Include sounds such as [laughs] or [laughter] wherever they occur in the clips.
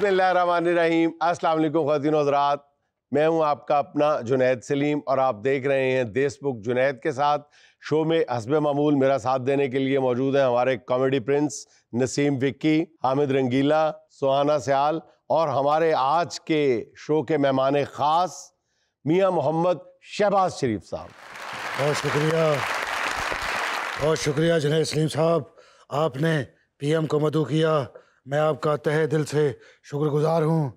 बिसमीम असलम ख़वान हजरात मैं हूं आपका अपना जुनेद सलीम और आप देख रहे हैं देसबुक जुनेद के साथ शो में हसब मामूल मेरा साथ देने के लिए मौजूद हैं हमारे कॉमेडी प्रिंस नसीम विक्की हामिद रंगीला सुहाना सयाल और हमारे आज के शो के मेहमान ख़ास मियाँ मोहम्मद शहबाज शरीफ साहब बहुत शुक्रिया बहुत शुक्रिया जुनेद सलीम साहब आपने पीएम को मधु किया मैं आपका तहे दिल से शुक्रगुजार हूँ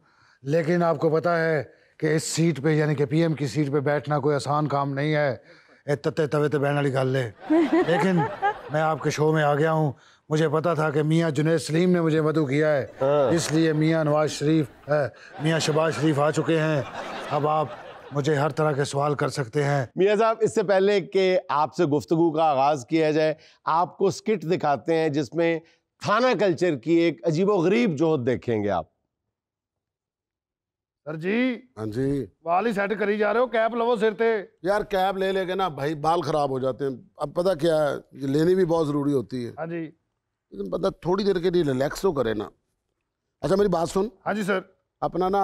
लेकिन आपको पता है कि इस सीट पे यानी कि पीएम की सीट पे बैठना कोई आसान काम नहीं है ये तत्ते तवे तो बहन वाली गल है लेकिन मैं आपके शो में आ गया हूँ मुझे पता था कि मियाँ जुनेद सलीम ने मुझे मधु किया है हाँ। इसलिए मियाँ नवाज शरीफ मियाँ शबाज शरीफ आ चुके हैं अब आप मुझे हर तरह के सवाल कर सकते हैं मियाँ साहब इससे पहले कि आपसे गुफ्तु का आगाज़ किया जाए आपको स्किट दिखाते हैं जिसमें थाना कल्चर की एक अजीबोगरीब जोत देखेंगे आप सर जी हाँ जी बाल ही सेट करी जा रहे हो कैप लवो सिर ते यार कैप ले लेके ना भाई बाल खराब हो जाते हैं अब पता क्या है लेनी भी बहुत ज़रूरी होती है हाँ जी लेकिन पता थोड़ी देर के लिए रिलैक्स तो करे ना अच्छा मेरी बात सुन हाँ जी सर अपना ना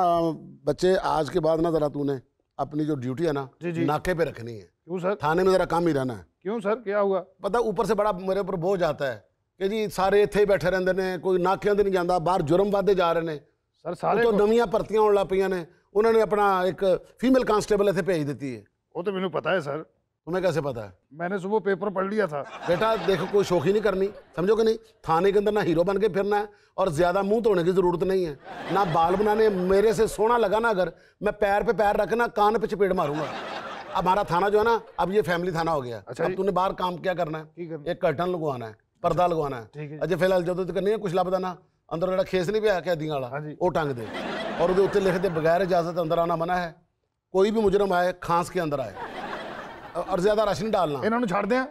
बच्चे आज के बाद ना ज़रा तूने अपनी जो ड्यूटी है ना जी जी नाके पे रखनी है क्यों सर थाने में ज़रा काम ही रहना है क्यों सर क्या हुआ पता ऊपर से बड़ा मेरे ऊपर बोझ आता है कि जी सारे इतने ਹੀ ਬੈਠੇ ਰਹਿੰਦੇ ਨੇ ਕੋਈ ਨਾਕਿਆਂ ਤੇ ਨਹੀਂ ਜਾਂਦਾ ਬਾਹਰ ਜੁਰਮ ਵਾਧੇ ਜਾ ਰਹੇ नवी भर्ती आने लग पे उन्होंने अपना एक फीमेल कांस्टेबल इतने भेज दी है वो तो मैंने पता है सर तुम्हें कैसे पता है मैंने सुबह पेपर पढ़ लिया था बेटा देखो कोई शोखी नहीं करनी समझो कि नहीं थाने के अंदर ना हीरो बन के फिरना है और ज़्यादा मुंह धोने की ज़रूरत नहीं है ना बाल बनाने मेरे से सोना लगा ना अगर मैं पैर पे पैर रखना कान पे चपेट मारूंगा अब हमारा थाना जो है ना अब ये फैमिली थाना हो गया अच्छा तूने बाहर काम क्या करना है एक कर्टन लगवाना है ਪਰਦਾ ਲਗਵਾਣਾ ਅਜੇ ਫਿਲਹਾਲ ਜਦੋਂ ਤੱਕ ਨਹੀਂ ਕੁਝ ਲੱਭਦਾ ਨਾ ਅੰਦਰ ਜਿਹੜਾ ਖੇਸ ਨਹੀਂ ਪਿਆ ਅਦੀਆਂ ਵਾਲਾ ਉਹ ਟੰਗ ਦੇ ਔਰ ਉਹਦੇ ਉੱਤੇ ਲਿਖ ਦੇ ਬਗੈਰ ਇਜਾਜ਼ਤ ਅੰਦਰ ਆਣਾ ਮਨਾ ਹੈ ਕੋਈ ਵੀ ਮੁਜਰਮ ਆਏ ਖਾਂਸ ਕੇ ਅੰਦਰ ਆਏ ਔਰ ਜ਼ਿਆਦਾ ਰਸ਼ ਨਹੀਂ ਡਾਲਣਾ ਇਹਨਾਂ ਨੂੰ ਛੱਡ ਦਿਆਂ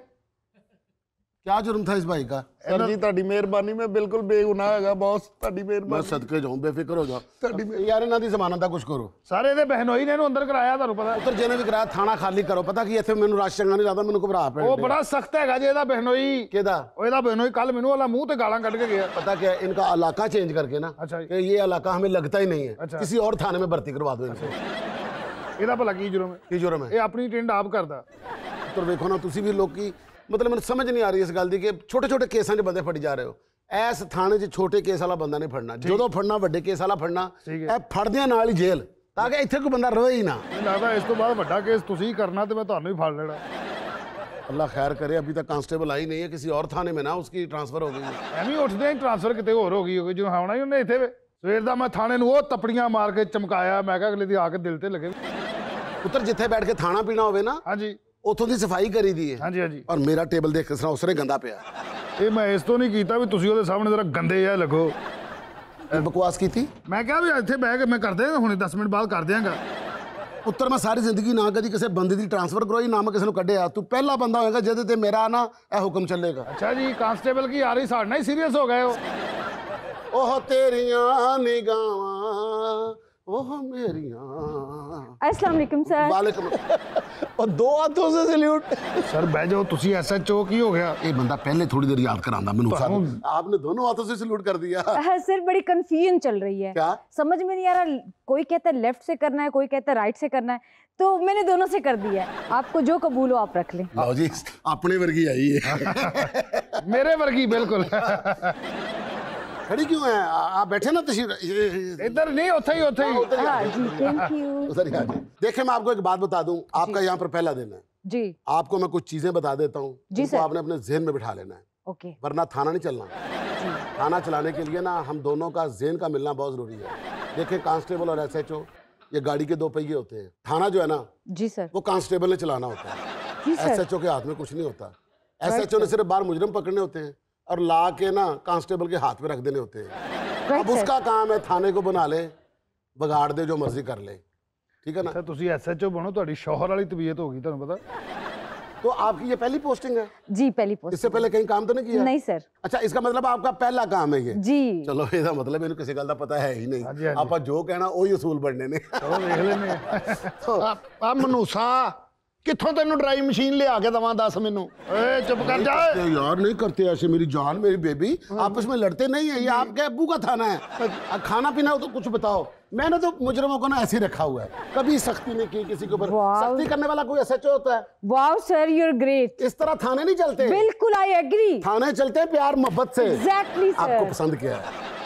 ਕਿਆ ਜੁਰਮ ਥਾ ਇਸ ਭਾਈ ਦਾ ਸਰ ਜੀ ਤੁਹਾਡੀ ਮਿਹਰਬਾਨੀ ਮੈਂ ਬਿਲਕੁਲ ਬੇਗੁਨਾਹ ਹੈਗਾ ਬੌਸ ਤੁਹਾਡੀ ਮਿਹਰਬਾਨੀ ਮੈਂ ਸਦਕੇ ਜਾਉਂ ਬੇਫਿਕਰ ਹੋ ਜਾ ਤੁਹਾਡੀ ਯਾਰ ਇਹਨਾਂ ਦੀ ਜ਼ਮਾਨਤ ਦਾ ਕੁਝ ਕਰੋ ਸਾਰੇ ਇਹਦੇ ਬਹਿਨੋਈ ਨੇ ਇਹਨੂੰ ਅੰਦਰ ਕਰਾਇਆ ਤੁਹਾਨੂੰ ਪਤਾ ਉੱਤਰ ਜਿਹਨੇ ਵੀ ਕਰਾਇਆ ਥਾਣਾ ਖਾਲੀ ਕਰੋ ਪਤਾ ਕੀ ਇੱਥੇ ਮੈਨੂੰ ਰਸ਼ ਚੰਗਾ ਨਹੀਂ ਲੱਗਦਾ ਮੈਨੂੰ ਘਬਰਾ ਪੈ ਉਹ ਬੜਾ ਸਖਤ ਹੈਗਾ ਜੇ ਇਹਦਾ ਬਹਿਨੋਈ ਕਿਹਦਾ ਉਹ ਇਹਦਾ ਬਹਿਨੋਈ ਕੱਲ ਮੈਨੂੰ ਵਾਲਾ ਮੂੰਹ ਤੇ ਗਾਲਾਂ ਕੱਢ ਕੇ ਗਿਆ ਪਤਾ ਕੀ ਹੈ ਇਨਕਾ ਇਲਾਕਾ ਚੇਂਜ ਕਰਕੇ ਨਾ ਕਿ ਇਹ ਇਲਾਕਾ ਹਮੇ ਲੱਗਦਾ ਹੀ ਨਹੀਂ ਹੈ ਕਿਸੇ ਹੋਰ ਥਾਣੇ ਮੇ ਭਰਤੀ ਕਰਵਾ ਦਿਓ ਇਨਸੇ ਇਹਦਾ ਭਲਾ ਕੀ ਜੁਰਮ ਹੈ ਕੀ ਜੁਰਮ ਹੈ ਇਹ ਆਪਣੀ ਟਿੰਡ ਆਪ ਕਰਦਾ ਉੱਤਰ ਵੇਖੋ ਨਾ ਤੁਸੀਂ ਵੀ ਲੋਕੀ ਮਤਲਬ ਮੈਨੂੰ ਸਮਝ ਨਹੀਂ ਆ ਰਹੀ ਇਸ ਗੱਲ ਦੀ ਕਿ ਛੋਟੇ ਛੋਟੇ ਕੇਸਾਂ 'ਚ ਬੰਦੇ ਫੜੀ ਜਾ ਰਹੇ ਹੋ ਐਸ ਥਾਣੇ 'ਚ ਛੋਟੇ ਕੇਸ ਵਾਲਾ ਬੰਦਾ ਨਹੀਂ ਫੜਨਾ ਜਦੋਂ ਫੜਨਾ ਵੱਡੇ ਕੇਸ ਵਾਲਾ ਫੜਨਾ ਇਹ ਫੜਦਿਆਂ ਨਾਲ ਹੀ ਜੇਲ੍ਹ ਤਾਂ ਕਿ ਇੱਥੇ ਕੋਈ ਬੰਦਾ ਰਵੇ ਹੀ ਨਾ ਲੱਗਦਾ ਇਸ ਤੋਂ ਬਾਅਦ ਵੱਡਾ ਕੇਸ ਤੁਸੀਂ ਕਰਨਾ ਤੇ ਮੈਂ ਤੁਹਾਨੂੰ ਹੀ ਫੜ ਲੈਣਾ अल्लाह खैर करे अभी तक कांस्टेबल आई नहीं है किसी और थाने में ना उसकी ट्रांसफर हो गई है ਐਵੇਂ ਉੱਠਦੇ ਆਂ ਟ੍ਰਾਂਸਫਰ ਕਿਤੇ ਹੋਰ ਹੋ ਗਈ ਹੋਵੇ ਜਦੋਂ ਆਉਣਾ ਹੀ ਉਹਨੇ ਇੱਥੇ ਵੇ ਸਵੇਰ ਦਾ ਮੈਂ ਥਾਣੇ ਨੂੰ ਉਹ ਤਪੜੀਆਂ ਮਾਰ ਕੇ ਚਮਕਾਇਆ ਮੈਂ ਕਿਹਾ ਅਗਲੇ ਦੀ ਆ ਕੇ ਦਿਲ ਤੇ ਲੱਗੇ ਪੁੱਤਰ ਜਿੱਥੇ ਬੈਠ ਕੇ ਥਾਣਾ ਪੀਣਾ ਹੋਵੇ ਨਾ ਹਾਂਜੀ ਉਥੋਂ ਦੀ ਸਫਾਈ ਕਰੀ ਦੀ ਹੈ ਹਾਂਜੀ ਹਾਂਜੀ ਔਰ ਮੇਰਾ ਟੇਬਲ ਦੇਖ ਕਿਸ ਤਰ੍ਹਾਂ ਉਸਰੇ ਗੰਦਾ ਪਿਆ ਇਹ ਮੈਂ ਇਸ ਤੋਂ ਨਹੀਂ ਕੀਤਾ ਵੀ ਤੁਸੀਂ ਉਹਦੇ ਸਾਹਮਣੇ ਜ਼ਰਾ ਗੰਦੇ ਆ ਲੱਗੋ ਬਕਵਾਸ ਕੀਤੀ ਮੈਂ ਕਿਹਾ ਵੀ ਇੱਥੇ ਬਹਿ ਕੇ ਮੈਂ ਕਰ ਦਿਆਂਗਾ ਹੁਣੇ 10 ਮਿੰਟ ਬਾਅਦ ਕਰ ਦਿਆਂਗਾ ਪੁੱਤਰ ਮੈਂ ਸਾਰੀ ਜ਼ਿੰਦਗੀ ਨਾ ਕਦੀ ਕਿਸੇ ਬੰਦੇ ਦੀ ਟ੍ਰਾਂਸਫਰ ਕਰਵਾਈ ਨਾ ਮੈਂ ਕਿਸੇ ਨੂੰ ਕੱਢਿਆ ਤੂੰ ਪਹਿਲਾ ਬੰਦਾ ਹੋਏਗਾ ਜਿਹਦੇ ਤੇ ਮੇਰਾ ਨਾ ਇਹ ਹੁਕਮ ਚੱਲੇਗਾ ਅੱਛਾ ਜੀ ਕਾਂਸਟੇਬਲ ਕੀ ਆ ਰਹੀ ਸਾਡੇ ਨਾਲ ਹੀ ਸੀਰੀਅਸ ਹੋ ਗਏ ਹੋ ਉਹ ਤੇਰੀਆਂ ਨਿਗਾਹਾਂ ਉਹ ਮੇਰੀਆਂ अस्सलाम वालेकुम सर वालेकुम और दो हाथों से सैल्यूट सर बह जाओ तुम एस एच ओ की हो गया ये ਪਹਿਲੇ पहले थोड़ी देर याद करा मैं तो आपने दोनों हाथों से सैल्यूट कर दिया [laughs] हाँ, सर बड़ी कंफ्यूजन चल रही है क्या समझ में नहीं आ रहा कोई कहता है लेफ्ट से करना है कोई कहता है राइट से करना है तो मैंने दोनों से कर दिया आपको जो कबूल हो आप रख ले लो जी अपने वर्गी आई है मेरे वर्गी बिल्कुल [laughs] खड़ी क्यों है आप बैठे ना तशीर इधर नहीं होता ही होता ही हाँ, हाँ, देखे मैं आपको एक बात बता दूं आपका यहाँ पर पहला दिन है जी आपको मैं कुछ चीजें बता देता हूँ जिसको आपने अपने जेन में बिठा लेना है ओके वरना थाना नहीं चलना थाना चलाने के लिए ना हम दोनों का जेन का मिलना बहुत जरूरी है देखे कांस्टेबल और ओ ये गाड़ी के दो पहिए होते हैं थाना जो है ना जी सर वो कांस्टेबल ने चलाना होता है ओ के हाथ में कुछ नहीं होता ओ ने सिर्फ बार मुजरम पकड़ने होते हैं और ला के ना कांस्टेबल के हाथ में रख देने होते हैं अब उसका काम है थाने को बना ले ਵਿਗਾੜ ਦੇ ਜੋ ਮਰਜ਼ੀ ਕਰ ਲੈ ਠੀਕ ਹੈ ਨਾ ਅੱਛਾ ਤੁਸੀਂ ਐਸਐਚਓ ਬਣੋ ਤੁਹਾਡੀ ਸ਼ੋਹਰ ਵਾਲੀ ਤਬੀਅਤ ਹੋ ਗਈ ਤੁਹਾਨੂੰ ਪਤਾ तो आपकी ये पहली पोस्टिंग है जी पहली पोस्टिंग इससे पहले कहीं काम तो नहीं किया नहीं सर अच्छा इसका मतलब आपका पहला काम है ये जी चलो ਇਹਦਾ ਮਤਲਬ ਇਹਨੂੰ ਕਿਸੇ का पता है ही नहीं ਨਹੀਂ हाँ हाँ जो कहना वही असूल बनने ने चलो देख लेने ਲੈਨੇ ਆ ਆ ਮਨੂਸਾ ਕਿੱਥੋਂ ਤੈਨੂੰ ਡਰਾਈ ਮਸ਼ੀਨ ਲਿਆ ਕੇ ਦਵਾਂ ਦੱਸ ਮੈਨੂੰ ਓਏ ਚੁੱਪ ਕਰ ਜਾ यार नहीं करते ऐसे मेरी जान मेरी बेबी आपस में लड़ते नहीं है ये आपके अबू का थाना है खाना पीना हो तो कुछ बताओ मैंने तो मुजरमों को ना ऐसे रखा हुआ है कभी सख्ती नहीं की किसी के ऊपर सख्ती करने वाला कोई एस होता है wow sir you are great इस तरह थाने नहीं चलते बिल्कुल आई एग्री थाने चलते प्यार मोहब्बत से Exactly, आपको पसंद किया है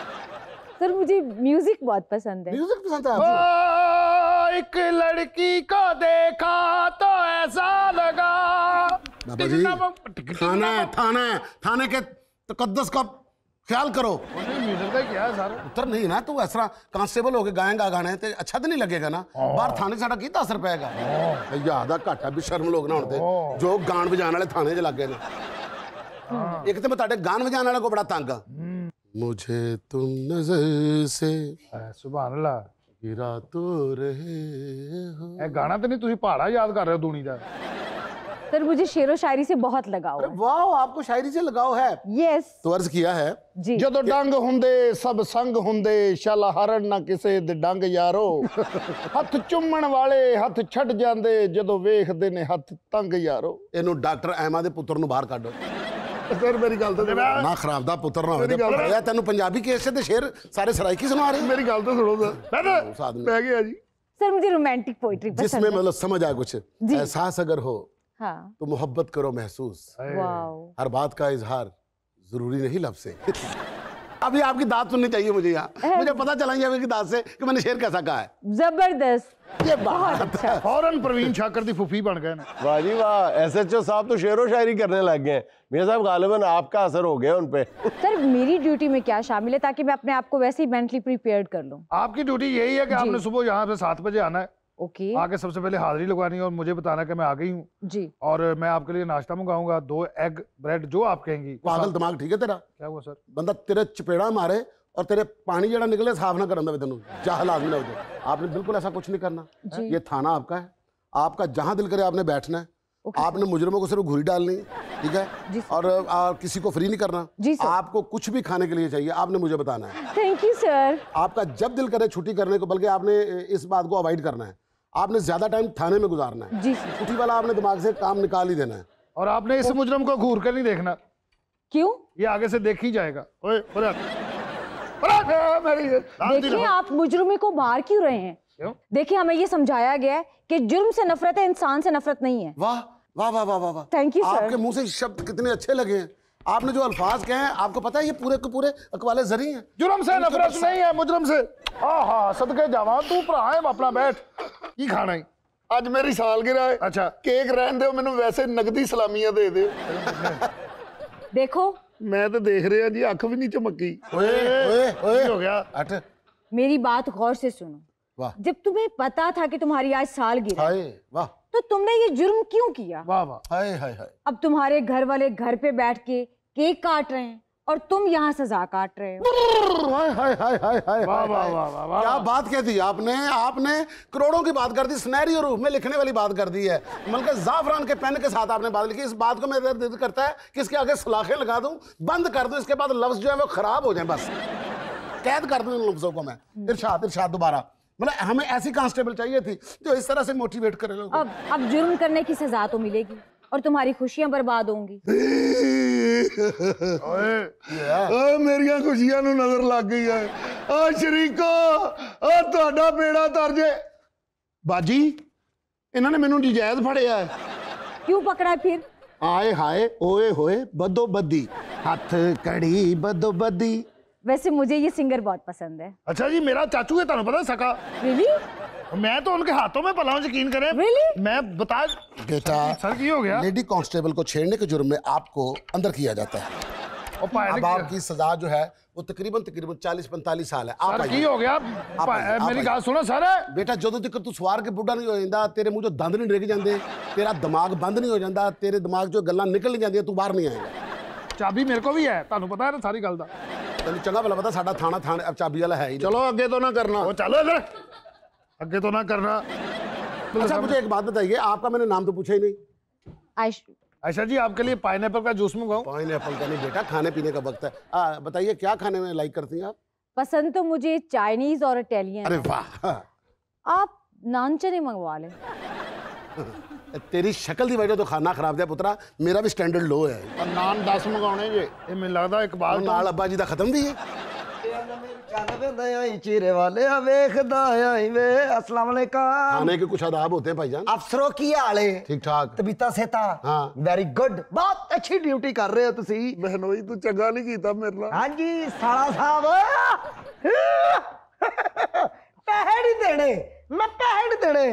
सर मुझे म्यूजिक बहुत पसंद है म्यूजिक पसंद है आपको एक लड़की को देखा तो ऐसा लगा बाबा जी थाना है थाना है थाने के तकदस का ख्याल करो म्यूजिक का क्या है सर उत्तर नहीं ना तू ऐसा कांस्टेबल होके गाएगा गाने ते तो अच्छा तो नहीं लगेगा ना हाँ। बाहर थाने साडा की असर पेगा हाँ। याद आ घाटा भी शर्म लोग ना होते हाँ। जो गान बजाने वाले थाने च लग ना एक तो मैं गान बजाने वाले को बड़ा तंग मुझे तुम नजर से सुबह गिरा तो रहे हो गाना तो नहीं पहाड़ा याद कर रहे हो दुनी दा सर मुझे शेर और शायरी से बहुत लगाव है वाह आपको शायरी से लगाव है यस तो अर्ज किया है जी जो तो डंग हुंदे सब संग हुंदे शाला हरण ना किसे दे डंग यारो [laughs] हाथ चुम्मन वाले हाथ छट जांदे जदों वेखदे ने हाथ तंग यारो इन डॉक्टर अहमद दे पुत्र नु बाहर काढो ਸਰ ਮੇਰੀ ਗੱਲ ਤਾਂ ਨਾ ਖਰਾਬ ਦਾ ਪੁੱਤਰ ਨਾ ਹੋਵੇ ਭਈਆ ਤੈਨੂੰ ਪੰਜਾਬੀ ਕੇਸ ਤੇ ਸ਼ੇਰ ਸਾਰੇ ਸਰਾਇਕੀ ਸੁਣਾ ਰਹੇ ਮੇਰੀ ਗੱਲ ਤਾਂ ਸੁਣੋ ਸਰ ਮੈਂ ਗਿਆ ਜੀ सर मुझे रोमांटिक पोइट्री पसंद जिसमें मतलब समझ आए कुछ एहसास अगर हो हाँ। तो मोहब्बत करो महसूस हर बात का इजहार जरूरी नहीं लफ से अभी आपकी दांत सुननी चाहिए मुझे यहाँ मुझे पता चला ये आपकी दांत से कि मैंने शेर कैसा कहा है जबरदस्त ये बात अच्छा। फौरन प्रवीण छाकर दी फुफी बन गए ना वाह जी वाह एसएचओ साहब तो शेरो शायरी करने लग गए मियाँ साहब गालिबा आपका असर हो गया उन पर सर मेरी ड्यूटी में क्या शामिल है ताकि मैं अपने आप को वैसे ही मेंटली प्रिपेयर्ड कर लूँ आपकी ड्यूटी यही है कि आपने सुबह यहाँ से सात बजे आना है ओके okay. आके सबसे पहले हाजिरी लगानी है और मुझे बताना कि मैं आ गई हूँ जी और मैं आपके लिए नाश्ता मंगाऊंगा दो एग ब्रेड जो आप कहेंगी पागल दिमाग ठीक है तेरा क्या हुआ सर बंदा तेरे चपेड़ा मारे और तेरे पानी जरा निकले साफ ना करना तेन चाहल आदमी ना आपने बिल्कुल ऐसा कुछ नहीं करना ये थाना आपका है आपका जहाँ दिल करे आपने बैठना है okay, आपने मुजरमों को सिर्फ घुरी डालनी ठीक है और आ, किसी को फ्री नहीं करना जी सर। आपको कुछ भी खाने के लिए चाहिए आपने मुझे बताना है थैंक यू सर आपका जब दिल करे छुट्टी करने को बल्कि आपने इस बात को अवॉइड करना है आपने ज्यादा टाइम थाने में गुजारना है जी छुट्टी वाला आपने दिमाग से काम निकाल ही देना है और आपने इस मुजरम को घूर कर नहीं देखना क्यों ये आगे से देख ही जाएगा हाँ, आप मुजरमे को मार क्यों रहे हैं देखिए हमें ये समझाया गया है कि जुर्म से नफरत है इंसान से नफरत नहीं है वाह वाह वाह वाह वाह थैंक यू आपके मुंह से शब्द कितने अच्छे लगे हैं आपने जो अल्फाज कहे हैं आपको पता है ये पूरे के पूरे अकवाले जरी हैं जुर्म से तो नफरत नहीं है मुजरम से हाँ हाँ सदके जावा तू भरा है अपना बैठ की खाना है आज मेरी सालगिरह है अच्छा केक ਰਹਿਣ ਦਿਓ मेनू वैसे नकदी सलामियां दे दे देखो मैं तो देख रहा जी अख भी नहीं चमकी ओए ओए ओए हो गया हट मेरी बात गौर से सुनो वाह जब तुम्हें पता था कि तुम्हारी आज सालगिरह है हाय वाह तो तुमने ये जुर्म क्यों किया वाह वाह हाय हाय हाय अब तुम्हारे घर वाले घर पे बैठ के केक काट रहे हैं और तुम यहाँ सजा काट रहे हो [laughs] हाय हाय हाय हाय हाय वाह वाह वाह वाह क्या बात कह दी आपने आपने करोड़ों की बात कर दी स्नैरियो रूप में लिखने वाली बात कर दी है बल्कि जाफरान के पेन के साथ आपने बात लिखी इस बात को मैं दर्द करता है कि इसके आगे सलाखें लगा दूं बंद कर दूं इसके बाद लफ्ज जो है वो खराब हो जाए बस कैद कर दूं इन लफ्जों को मैं हम्म। इरशाद इरशाद दोबारा मतलब हमें ऐसी कांस्टेबल चाहिए थी जो इस तरह से मोटिवेट करे लोग अब अब जुर्म करने की सजा तो मिलेगी और तुम्हारी खुशियां बर्बाद होंगी [laughs] मेरिया खुशियां नजर लग गई है शरीको आ ਤੁਹਾਡਾ ਬੇੜਾ ਤਰ ਜੇ ਬਾਜੀ ਇਹਨਾਂ ਨੇ ਮੈਨੂੰ ਨਜਾਇਜ਼ ਫੜਿਆ ਹੈ ਕਿਉਂ ਪਕੜਾ ਫਿਰ ਆਏ ਹਾਏ ਓਏ ਹੋਏ ਬਦੋ ਬੱਦੀ ਹੱਥ ਕੜੀ ਬਦੋ वैसे मुझे ये सिंगर बहुत पसंद है अच्छा जी मेरा चाचू है तुम्हें पता सका really? मैं तो उनके हाथों में पला यकीन करें really? मैं बता बेटा सर की हो गया लेडी कांस्टेबल को छेड़ने के जुर्म में आपको अंदर किया जाता है अब आपकी सजा जो है वो तकरीबन तकरीबन 40 45 साल है आप की हो गया आप मेरी ਗੱਲ सुनो सर बेटा जो तक तू सवार के बुढ़ा नहीं हो जाता तेरे ਮੂੰਹ जो दंद नहीं डिग जाते तेरा दिमाग बंद नहीं हो जाता तेरे दिमाग जो गल निकल नहीं ਜਾਂਦੀਆਂ तू ਬਾਹਰ नहीं आएगा चाबी मेरे को भी है ਤੁਹਾਨੂੰ पता है ਨਾ ਸਾਰੀ ਗੱਲ ਦਾ तेन चंगा ਭਲਾ पता सा ਥਾਣਾ ਥਾਣੇ ਚਾਬੀ ਵਾਲਾ ਹੈ ਹੀ चलो अगे तो ना करना चलो इधर आगे तो ना करना अच्छा मुझे एक बात बताइए आपका मैंने नाम तो पूछा ही नहीं आयश आयशा जी आपके लिए पाइन का जूस मंगाऊं पाइन एप्पल का नहीं बेटा खाने पीने का वक्त है बताइए क्या खाने में लाइक करती हैं आप पसंद तो मुझे चाइनीज और इटालियन अरे वाह आप नान चने मंगवा लें तेरी शक्ल दी वजह तो खाना खराब दिया पुत्रा मेरा भी स्टैंडर्ड लो है पर नान मंगाने जे मैं लगदा एक बार तो। नाल अब्बा जी दा खत्म भी है हाँ। हाँ मैंने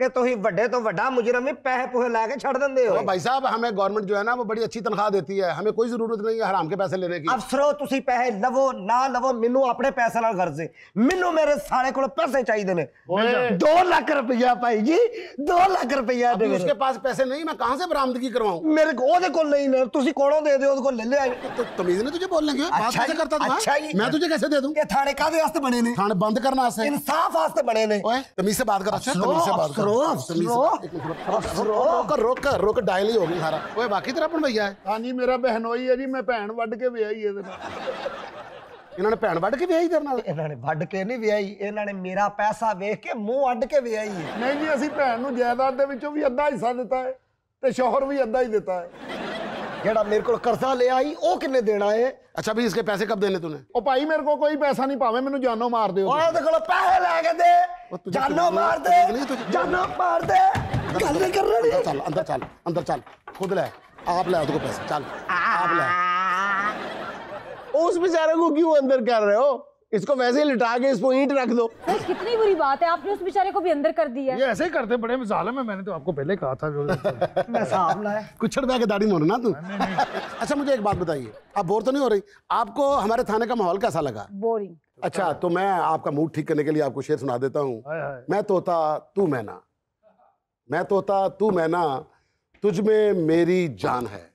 કે તો હી વઢે તો વઢા મુજ્રમી પૈહે પોહે લેકે છોડ દંદે ઓ ભાઈ સાહેબ અમે ગવર્નમેન્ટ જો હે ના વો બડી અચ્છી તનખા દેતી હૈ હમે કોઈ જરૂરત નહીં હૈ હરામ કે પૈસે લેને કી અફસરો તુસી પૈહે લવો ના લવો મિન્નુ અપને પૈસા ના ખર્ચે મિન્નુ મેરે સાલે કો પૈસે ચાહી દેને 2 લાખ રૂપિયા ભાઈજી 2 લાખ રૂપિયા દે અબ ઉસકે પાસ પૈસે નહીં મેં કહાં સે બરામદગી કરવાઉં મેરે કો ઓ દે કો નહીં ને તુસી કોણો દે દે ઓ દે કો લે લે તમીઝ ને તુજે બોલને ક્યોં આચ્છા કરતા થા મેં તુજે કૈસે દે દું કે થાડે કાદે વાસ્તે બને ને થાન બંધ કરના વાસ્તે ઇન્સાફ વાસ્તે બને ને તમીઝ સે બાત કર આચ્છા તમીઝ સે બાત ਰੋਕ ਰੋਕ ਰੋਕ ਡਾਇਲ ਹੀ ਹੋ ਗਈ ਸਾਰਾ ਓਏ ਬਾਕੀ ਤੇਰਾ ਆਪਣ ਭਈਆ ਹੈ ਹਾਂਜੀ ਮੇਰਾ ਬਹਿਨੋਈ ਹੈ ਜੀ ਮੈਂ ਭੈਣ ਵੱਢ ਕੇ ਵਿਆਹੀ ਇਹਦੇ ਨਾਲ ਇਹਨਾਂ ਨੇ ਭੈਣ ਵੱਢ ਕੇ ਵਿਆਹੀ ਤੇਰੇ ਨਾਲ ਇਹਨਾਂ ਨੇ ਵੱਢ ਕੇ ਨਹੀਂ ਵਿਆਹੀ ਇਹਨਾਂ ਨੇ ਮੇਰਾ ਪੈਸਾ ਵੇਖ ਕੇ ਮੂੰਹ ਅੱਡ ਕੇ ਵਿਆਹੀ ਹੈ ਨਹੀਂ ਜੀ ਅਸੀਂ ਭੈਣ ਨੂੰ ਜਾਇਦਾਦ ਦੇ ਵਿੱਚੋਂ ਵੀ ਅੱਧਾ ਹਿੱਸਾ ਦਿੱਤਾ ਹੈ ਤੇ ਸ਼ੋਹਰ ਵੀ ਅੱਧਾ ਹੀ ਦਿੱਤਾ ਹੈ जेड़ा मेरे को कर्जा ले आई वो किन्ने देना है अच्छा भी इसके पैसे कब देने तूने ओ भाई मेरे को कोई पैसा नहीं पावे मेनू जानो मार दे ओ पैसे लेके दे जानो मार दे जानो मार दे गल नहीं कर रही चल अंदर चल अंदर चल खुद ले आप ले उसको पैसे चल आप ले उस बेचारे को क्यों अंदर कर रहे हो इसको वैसे ही लिटा के इसको ईंट रख दो कितनी बुरी बात है आपने उस बेचारे को भी अंदर कर दिया ये ऐसे ही करते बड़े जालम है मैंने तो आपको पहले कहा था जो कुछ बह के दाढ़ी मोर ना तू अच्छा मुझे एक बात बताइए आप बोर तो नहीं हो रही आपको हमारे थाने का माहौल कैसा लगा बोरिंग अच्छा तो मैं आपका मूड ठीक करने के लिए आपको शेर सुना देता हूँ मैं तोता तू मैना मैं तोता तू मैना तुझ में मेरी जान है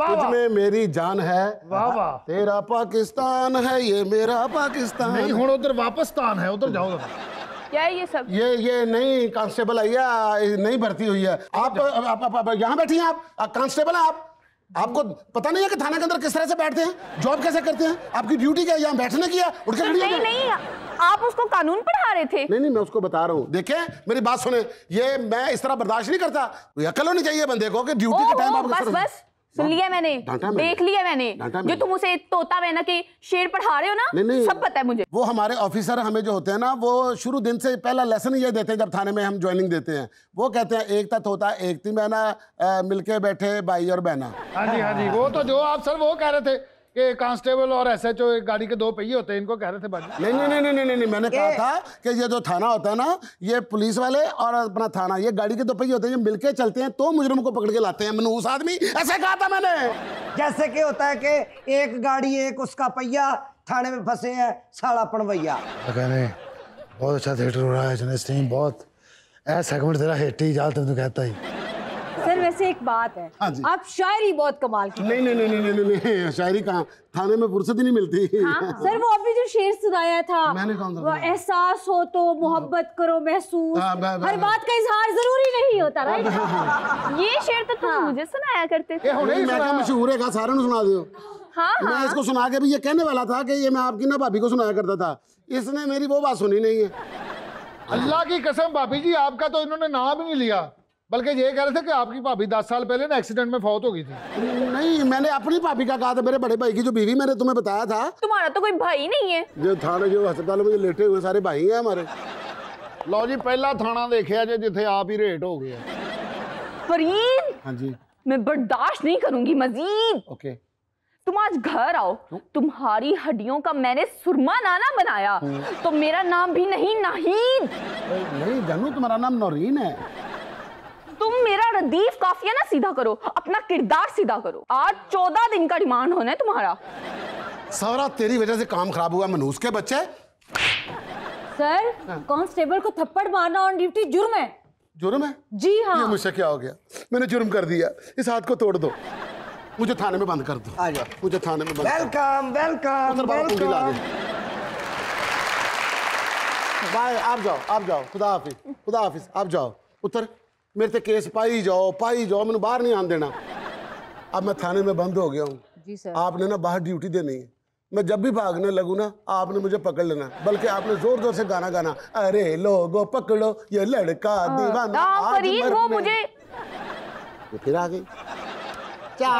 तुझमें मेरी जान है वाह वाह तेरा पाकिस्तान है ये मेरा पाकिस्तान नहीं हूँ उधर वापस तान है उधर जाओ क्या ये सब ये ये नहीं कांस्टेबल है या नहीं भर्ती हुई है आप, आप, आप, आप यहाँ बैठी हैं आप कांस्टेबल हैं आप आपको पता नहीं है कि थाना के अंदर किस तरह से बैठते हैं जॉब कैसे करते हैं आपकी ड्यूटी क्या है यहाँ बैठने की है उठ के नहीं, नहीं आप उसको कानून पढ़ा रहे थे नहीं नहीं मैं उसको बता रहा हूँ देखे मेरी बात सुने ये मैं इस तरह बर्दाश्त नहीं करता अकल होनी चाहिए बंदे को कि ड्यूटी के टाइम आप बस बस सुन लिया मैंने देख लिया मैंने जो तुम उसे तोता में ना कि शेर पढ़ा रहे हो ना नहीं, नहीं, सब पता है मुझे वो हमारे ऑफिसर हमें जो होते हैं ना वो शुरू दिन से पहला लेसन ये देते हैं जब थाने में हम ज्वाइनिंग देते हैं वो कहते हैं एक था तोता एक थी मैना मिलके बैठे भाई और बहना हाँ जी हाँ जी वो तो जो आप सर वो कह रहे थे कि कांस्टेबल और एस एच गाड़ी के दो पहिए होते हैं इनको कह रहे थे बाजी नहीं नहीं नहीं नहीं नहीं मैंने कहा था कि ये जो थाना होता है ना ये पुलिस वाले और अपना थाना ये गाड़ी के दो पहिए होते हैं ये मिलके चलते हैं तो मुजरिम को पकड़ के लाते हैं मनहूस आदमी ऐसे कहा था मैंने जैसे कि होता है कि एक गाड़ी एक उसका पहिया थाने में फंसे हैं साला पणवैया तो बहुत अच्छा थिएटर हो रहा है बहुत ऐसा सेगमेंट तेरा हेटी जाल तुम तो कहता ही सर वैसे एक बात है हाँ जी आप शायरी बहुत कमाल की नहीं नहीं नहीं नहीं नहीं, नहीं, शायरी कहाँ थाने में फुर्सत ही नहीं मिलती हाँ, सर वो अभी जो शेर सुनाया था मैंने कौन एहसास हो तो मोहब्बत करो महसूस हाँ, हर बात का इजहार जरूरी नहीं होता राइट हाँ, हाँ, ये शेर तो तुम मुझे सुनाया करते थे मशहूर है सारे ने सुना दो हाँ, हाँ। मैं इसको सुना के भी ये कहने वाला था कि ये मैं आपकी ना भाभी को सुनाया करता था इसने मेरी वो बात सुनी नहीं है अल्लाह की कसम भाभी जी आपका तो इन्होंने नाम ही नहीं लिया बल्कि ये कह रहे थे कि आपकी भाभी दस साल पहले ना एक्सीडेंट में फौत हो गई थी नहीं मैंने अपनी भाभी का कहा था मेरे बड़े भाई की जो बीवी मैंने तुम्हें बताया था तुम्हारा तो कोई भाई नहीं है जो थाने जो अस्पताल में लेटे हुए सारे भाई हैं हमारे लो जी पहला थाना देखे जे जिथे आप ही रेट हो गया फरीद हाँ जी मैं बर्दाश्त नहीं करूंगी मजीद ओके तुम आज घर आओ तुम्हारी हड्डियों का मैंने सुरमा नाना बनाया हाँ। तो मेरा नाम भी नहीं नाहिद नहीं जानू तुम्हारा नाम नौरीन है दीव है ना सीधा करो अपना किरदार सीधा करो आज चौदह दिन का डिमांड होना है तुम्हारा सवरा तेरी वजह से काम खराब हुआ मनुष के बच्चे सर कांस्टेबल को थप्पड़ मारना ऑन ड्यूटी जुर्म है जुर्म है जी हाँ ये मुझसे क्या हो गया मैंने जुर्म कर दिया इस हाथ को तोड़ दो मुझे थाने में बंद कर दो आ जाओ मुझे थाने में बंद वेलकम वेलकम वेलकम बाय आप जाओ आप जाओ खुदा हाफिज खुदा हाफिज आप जाओ उतर मेरे से केस पाई जाओ पाई जाओ मैं बाहर नहीं आन देना अब मैं थाने में बंद हो गया हूँ आपने ना बाहर ड्यूटी देनी है मैं जब भी भागने लगू ना आपने मुझे पकड़ लेना बल्कि आपने जोर जोर से गाना गाना अरे लोगो पकड़ो ये लड़का दीवाना वो मुझे तो फिर आ गई क्या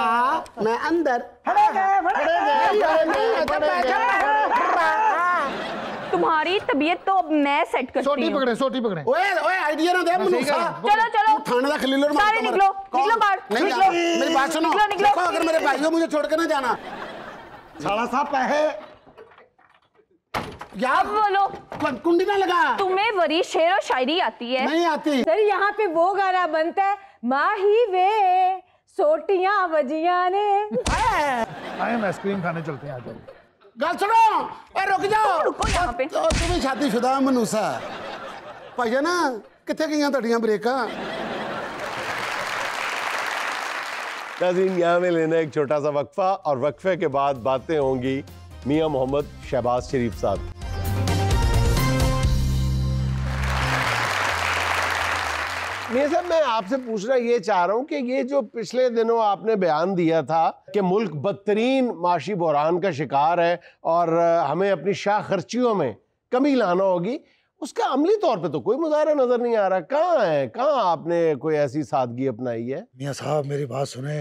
मैं अंदर फड़े गए फड़े गए तुम्हारी तबीयत तो अब मैं सेट करती सोटी पकड़े सोटी पकड़े ओए ओए आईडिया ना दे मनुषा चलो चलो थाने का खलीलर मार सारे निकलो निकलो बाहर निकलो मेरी बात सुनो देखो अगर मेरे भाई को मुझे छोड़ के ना जाना साला साहब पैसे यार बोलो कुंडी ना लगा तुम्हें वरी शेर और शायरी आती है नहीं आती सर यहाँ पे वो गाना बनता है माही वे सोटियां वजिया ने आए आइए आइसक्रीम खाने चलते हैं आज गल सुनो ए रुक जाओ रुको यहाँ पे तो तू भी शादीशुदा मनुसा नाजीन यहाँ में लेना एक छोटा सा वक्फा और वक्फे के बाद बातें होंगी मियां मोहम्मद शहबाज शरीफ साहब साहब मैं आपसे पूछना ये चाह रहा हूँ कि ये जो पिछले दिनों आपने बयान दिया था कि मुल्क बदतरीन माशी बहरान का शिकार है और हमें अपनी शाह खर्चियों में कमी लाना होगी उसका अमली तौर पे तो कोई मुजाहरा नज़र नहीं आ रहा कहाँ है कहाँ आपने कोई ऐसी सादगी अपनाई है मियाँ साहब मेरी बात सुने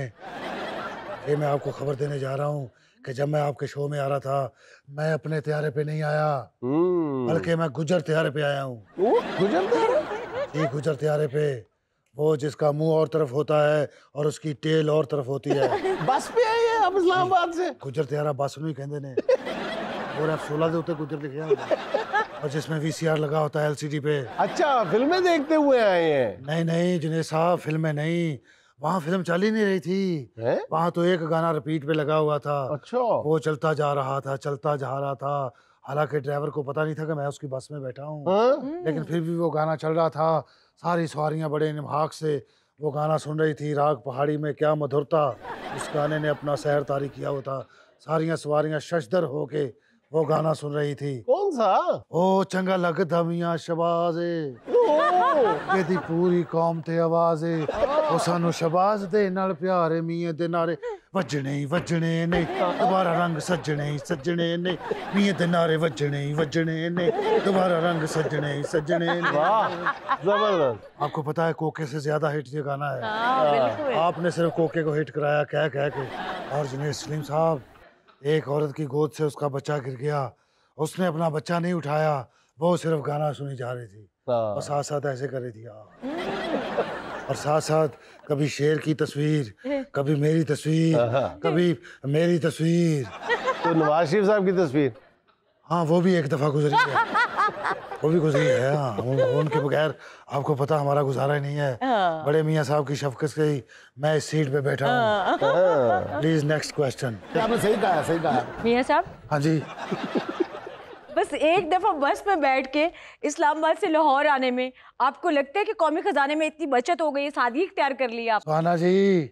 ये मैं आपको खबर देने जा रहा हूँ कि जब मैं आपके शो में आ रहा था मैं अपने त्यारे पे नहीं आया हम्म। बल्कि मैं गुजर त्यारे पे आया हूँ गुजर त्यारे एक गुजरते आरे पे वो जिसका मुंह और तरफ होता है और उसकी टेल और तरफ होती है [laughs] बस पे आई है अब इस्लामाबाद से गुजर आरा बस में ਹੀ ने और आप 16 दे ਉੱਤੇ गुजर लिखे और जिसमें वीसीआर लगा होता है एलसीडी पे अच्छा फिल्में देखते हुए आए हैं नहीं नहीं जुनेद साहब फिल्में नहीं वहाँ फिल्म चल ही नहीं रही थी वहाँ तो एक गाना रिपीट पे लगा हुआ था अच्छा वो चलता जा रहा था चलता जा रहा था हालांकि ड्राइवर को पता नहीं था कि मैं उसकी बस में बैठा हूँ हाँ? लेकिन हम्म। फिर भी वो गाना चल रहा था सारी सवारियाँ बड़े निभाग से वो गाना सुन रही थी राग पहाड़ी में क्या मधुरता उस गाने ने अपना सहर तारी किया हुआ था सारियाँ सवारियाँ शशदर होके वो गाना सुन रही थी कौन सा ओ चंगा लग दमिया शबाज ए पूरी कौम ते आवाज ए ओ सानू शबाज दे नाल प्यारे मिए दे नारे वजने ही वजने ने दोबारा रंग सजने ही सजने ने मिए दे नारे वजने ही वजने ने दोबारा रंग सजने ही सजने ने जबरदस्त आपको पता है कोके से ज्यादा हिट ये गाना है हाँ, आपने सिर्फ कोके को हिट कराया कह कह के और जिनेश सलीम साहब एक औरत की गोद से उसका बच्चा गिर गया उसने अपना बच्चा नहीं उठाया वो सिर्फ गाना सुनी जा रही थी और हाँ। साथ साथ ऐसे कर रही थी हाँ। और साथ साथ कभी शेर की तस्वीर कभी मेरी तस्वीर हाँ, कभी मेरी तस्वीर तो नवाज शरीफ साहब की तस्वीर हाँ वो भी एक दफा गुजरी वो भी गुजरी है हाँ उनके बगैर आपको पता हमारा गुजारा ही नहीं है हाँ। बड़े मियाँ साहब की शफकत से ही मैं इस सीट पे बैठा हूँ प्लीज नेक्स्ट क्वेश्चन सही कहा सही कहा मियाँ साहब हाँ जी बस एक दफ़ा बस में बैठ के इस्लामाबाद से लाहौर आने में आपको लगता है कि कौमी खजाने में इतनी बचत हो गई है शादी इख्तियार कर लिया आप जी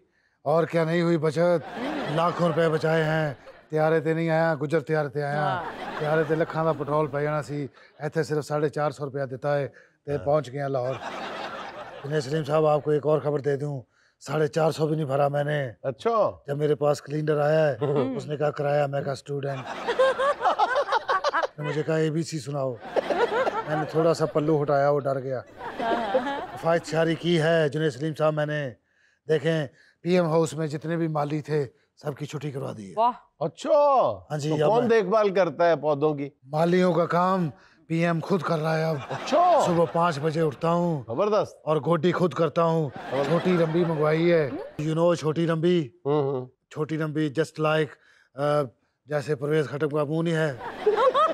और क्या नहीं हुई बचत लाखों रुपए बचाए हैं नहीं आया गुजर ਆਇਆ ਗੁਜਰ आया ਤੇ ਆਇਆ लखा का पेट्रोल पै जाना सी इतने सिर्फ साढ़े चार सौ रुपया दिता है तो पहुँच गया लाहौर दिनेश सलीम साहब आपको एक और खबर दे दूँ साढ़े चार सौ भी नहीं भरा मैंने अच्छा जब मेरे पास क्लीनर आया है उसने कहा कराया मैं कहा स्टूडेंट मुझे कहा सी सुनाओ मैंने थोड़ा सा पल्लू हटाया वो डर गया फायद की है जुनेद सलीम साहब मैंने देखें पीएम हाउस में जितने भी माली थे सबकी छुट्टी करवा दी है अच्छा हाँ जी तो कौन देखभाल करता है पौधों की मालियों का काम पीएम खुद कर रहा है अब अच्छा सुबह पाँच बजे उठता हूँ जबरदस्त और गोटी खुद करता हूँ छोटी लंबी मंगवाई है यू हम्म। नो छोटी लंबी हम्म, हम्म। छोटी लंबी जस्ट लाइक जैसे प्रवेश खटक का मुँह नहीं है [laughs]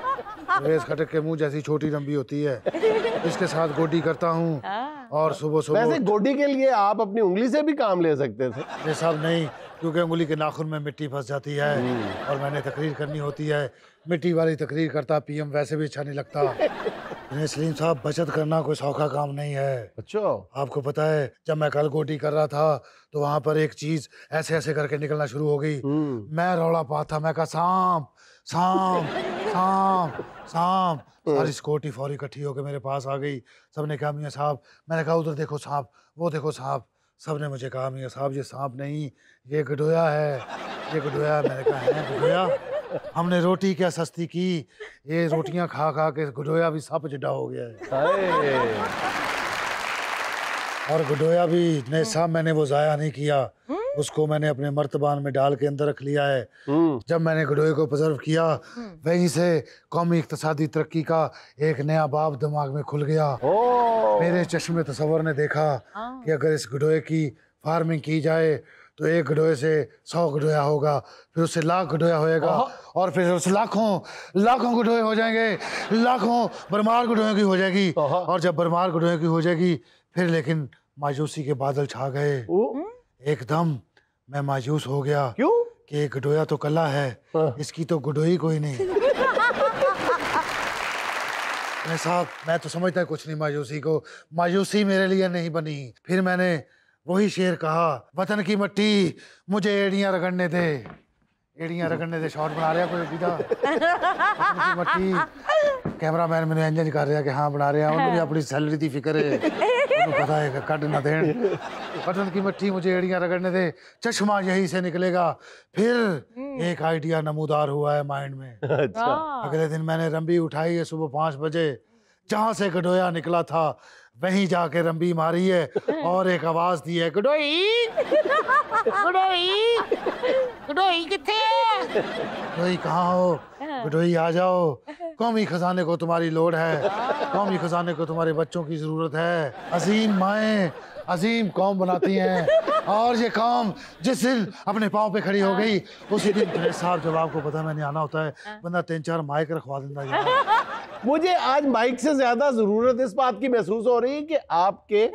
प्रवेश खटक के मुंह जैसी छोटी लंबी होती है [laughs] इसके साथ गोटी करता हूँ हाँ। और सुबह सुबह वैसे गोडी के लिए आप अपनी उंगली से भी काम ले सकते थे ये सब नहीं क्योंकि उंगली के नाखून में मिट्टी फंस जाती है हम्म। और मैंने तकरीर करनी होती है मिट्टी वाली तकरीर करता पीएम वैसे भी अच्छा नहीं लगता [laughs] सलीम साहब बचत करना कोई सौखा काम नहीं है अच्छा आपको पता है जब मैं कल गोटी कर रहा था तो वहाँ पर एक चीज ऐसे ऐसे करके निकलना शुरू हो गई हम्म। मैं रोड़ा पा था मैं कहा सांप सांप शाम सांप हाँ। सारी सिक्योरिटी फौरी इकट्ठी होकर मेरे पास आ गई सब ने कहा मियाँ साहब मैंने कहा उधर देखो सांप वो देखो सांप सब ने मुझे कहा मियाँ साहब ये सांप नहीं ये गडोया है ये गडोया मैंने कहा है गडोया हमने रोटी क्या सस्ती की ये रोटियां खा खा के गडोया भी सांप जिड्डा हो गया है और गडोया भी नहीं साहब मैंने वो ज़ाया नहीं किया उसको मैंने अपने मर्तबान में डाल के अंदर रख लिया है हम्म। जब मैंने गडोए को प्रजर्व किया हम्म। वहीं से कौमी इकतसादी तरक्की का एक नया बाब दिमाग में खुल गया मेरे चश्मे तस्वर ने देखा हाँ। कि अगर इस गडोए की फार्मिंग की जाए तो एक गडोए से सौ गडोया होगा फिर उससे लाख गडोया होएगा और फिर उससे लाखों लाखों गडोए हो जाएंगे लाखों बरमार गडोए की हो जाएगी और जब बरमार गडोए की हो जाएगी फिर लेकिन मायूसी के बादल छा गए एकदम मैं मायूस हो गया क्यों कि गडोया तो कला है आ? हाँ। इसकी तो गुडोई कोई नहीं [laughs] मैं साहब मैं तो समझता कुछ नहीं मायूसी को मायूसी मेरे लिए नहीं बनी फिर मैंने वही शेर कहा वतन की मट्टी मुझे एड़ियां रगड़ने दे एड़ियां हम्म। रगड़ने दे शॉट बना रहा कोई सीधा मट्टी [laughs] कैमरामैन मैंने इंजन कर रहा कि हाँ बना रहा उन्होंने हाँ। अपनी सैलरी की फिक्र है [laughs] तेनू तो पता है कट ना दे कटन की मिट्टी मुझे एड़ियाँ रगड़ने दे चश्मा यही से निकलेगा फिर हम्म। एक आइडिया नमूदार हुआ है माइंड में अच्छा। अगले दिन मैंने रंबी उठाई है सुबह पाँच बजे जहाँ से गडोया निकला था वहीं जाके रंबी मारी है [laughs] और एक आवाज दी है गुडोई गुडोई गुडोई किथे गुडोई कहाँ हो हाँ। गुडोई आ जाओ [laughs] कौमी खजाने को तुम्हारी लोड है हाँ। कौमी खजाने को तुम्हारे बच्चों की जरूरत है अजीम माए अजीम कौम बनाती हैं [laughs] और ये कौम जिस दिन अपने पाँव पे खड़ी हो हाँ। गई उसी दिन साहब जब आपको पता मैंने आना होता है बंदा तीन चार माइक रखवा देता है मुझे आज बाइक से ज्यादा जरूरत इस बात की महसूस हो रही है कि आपके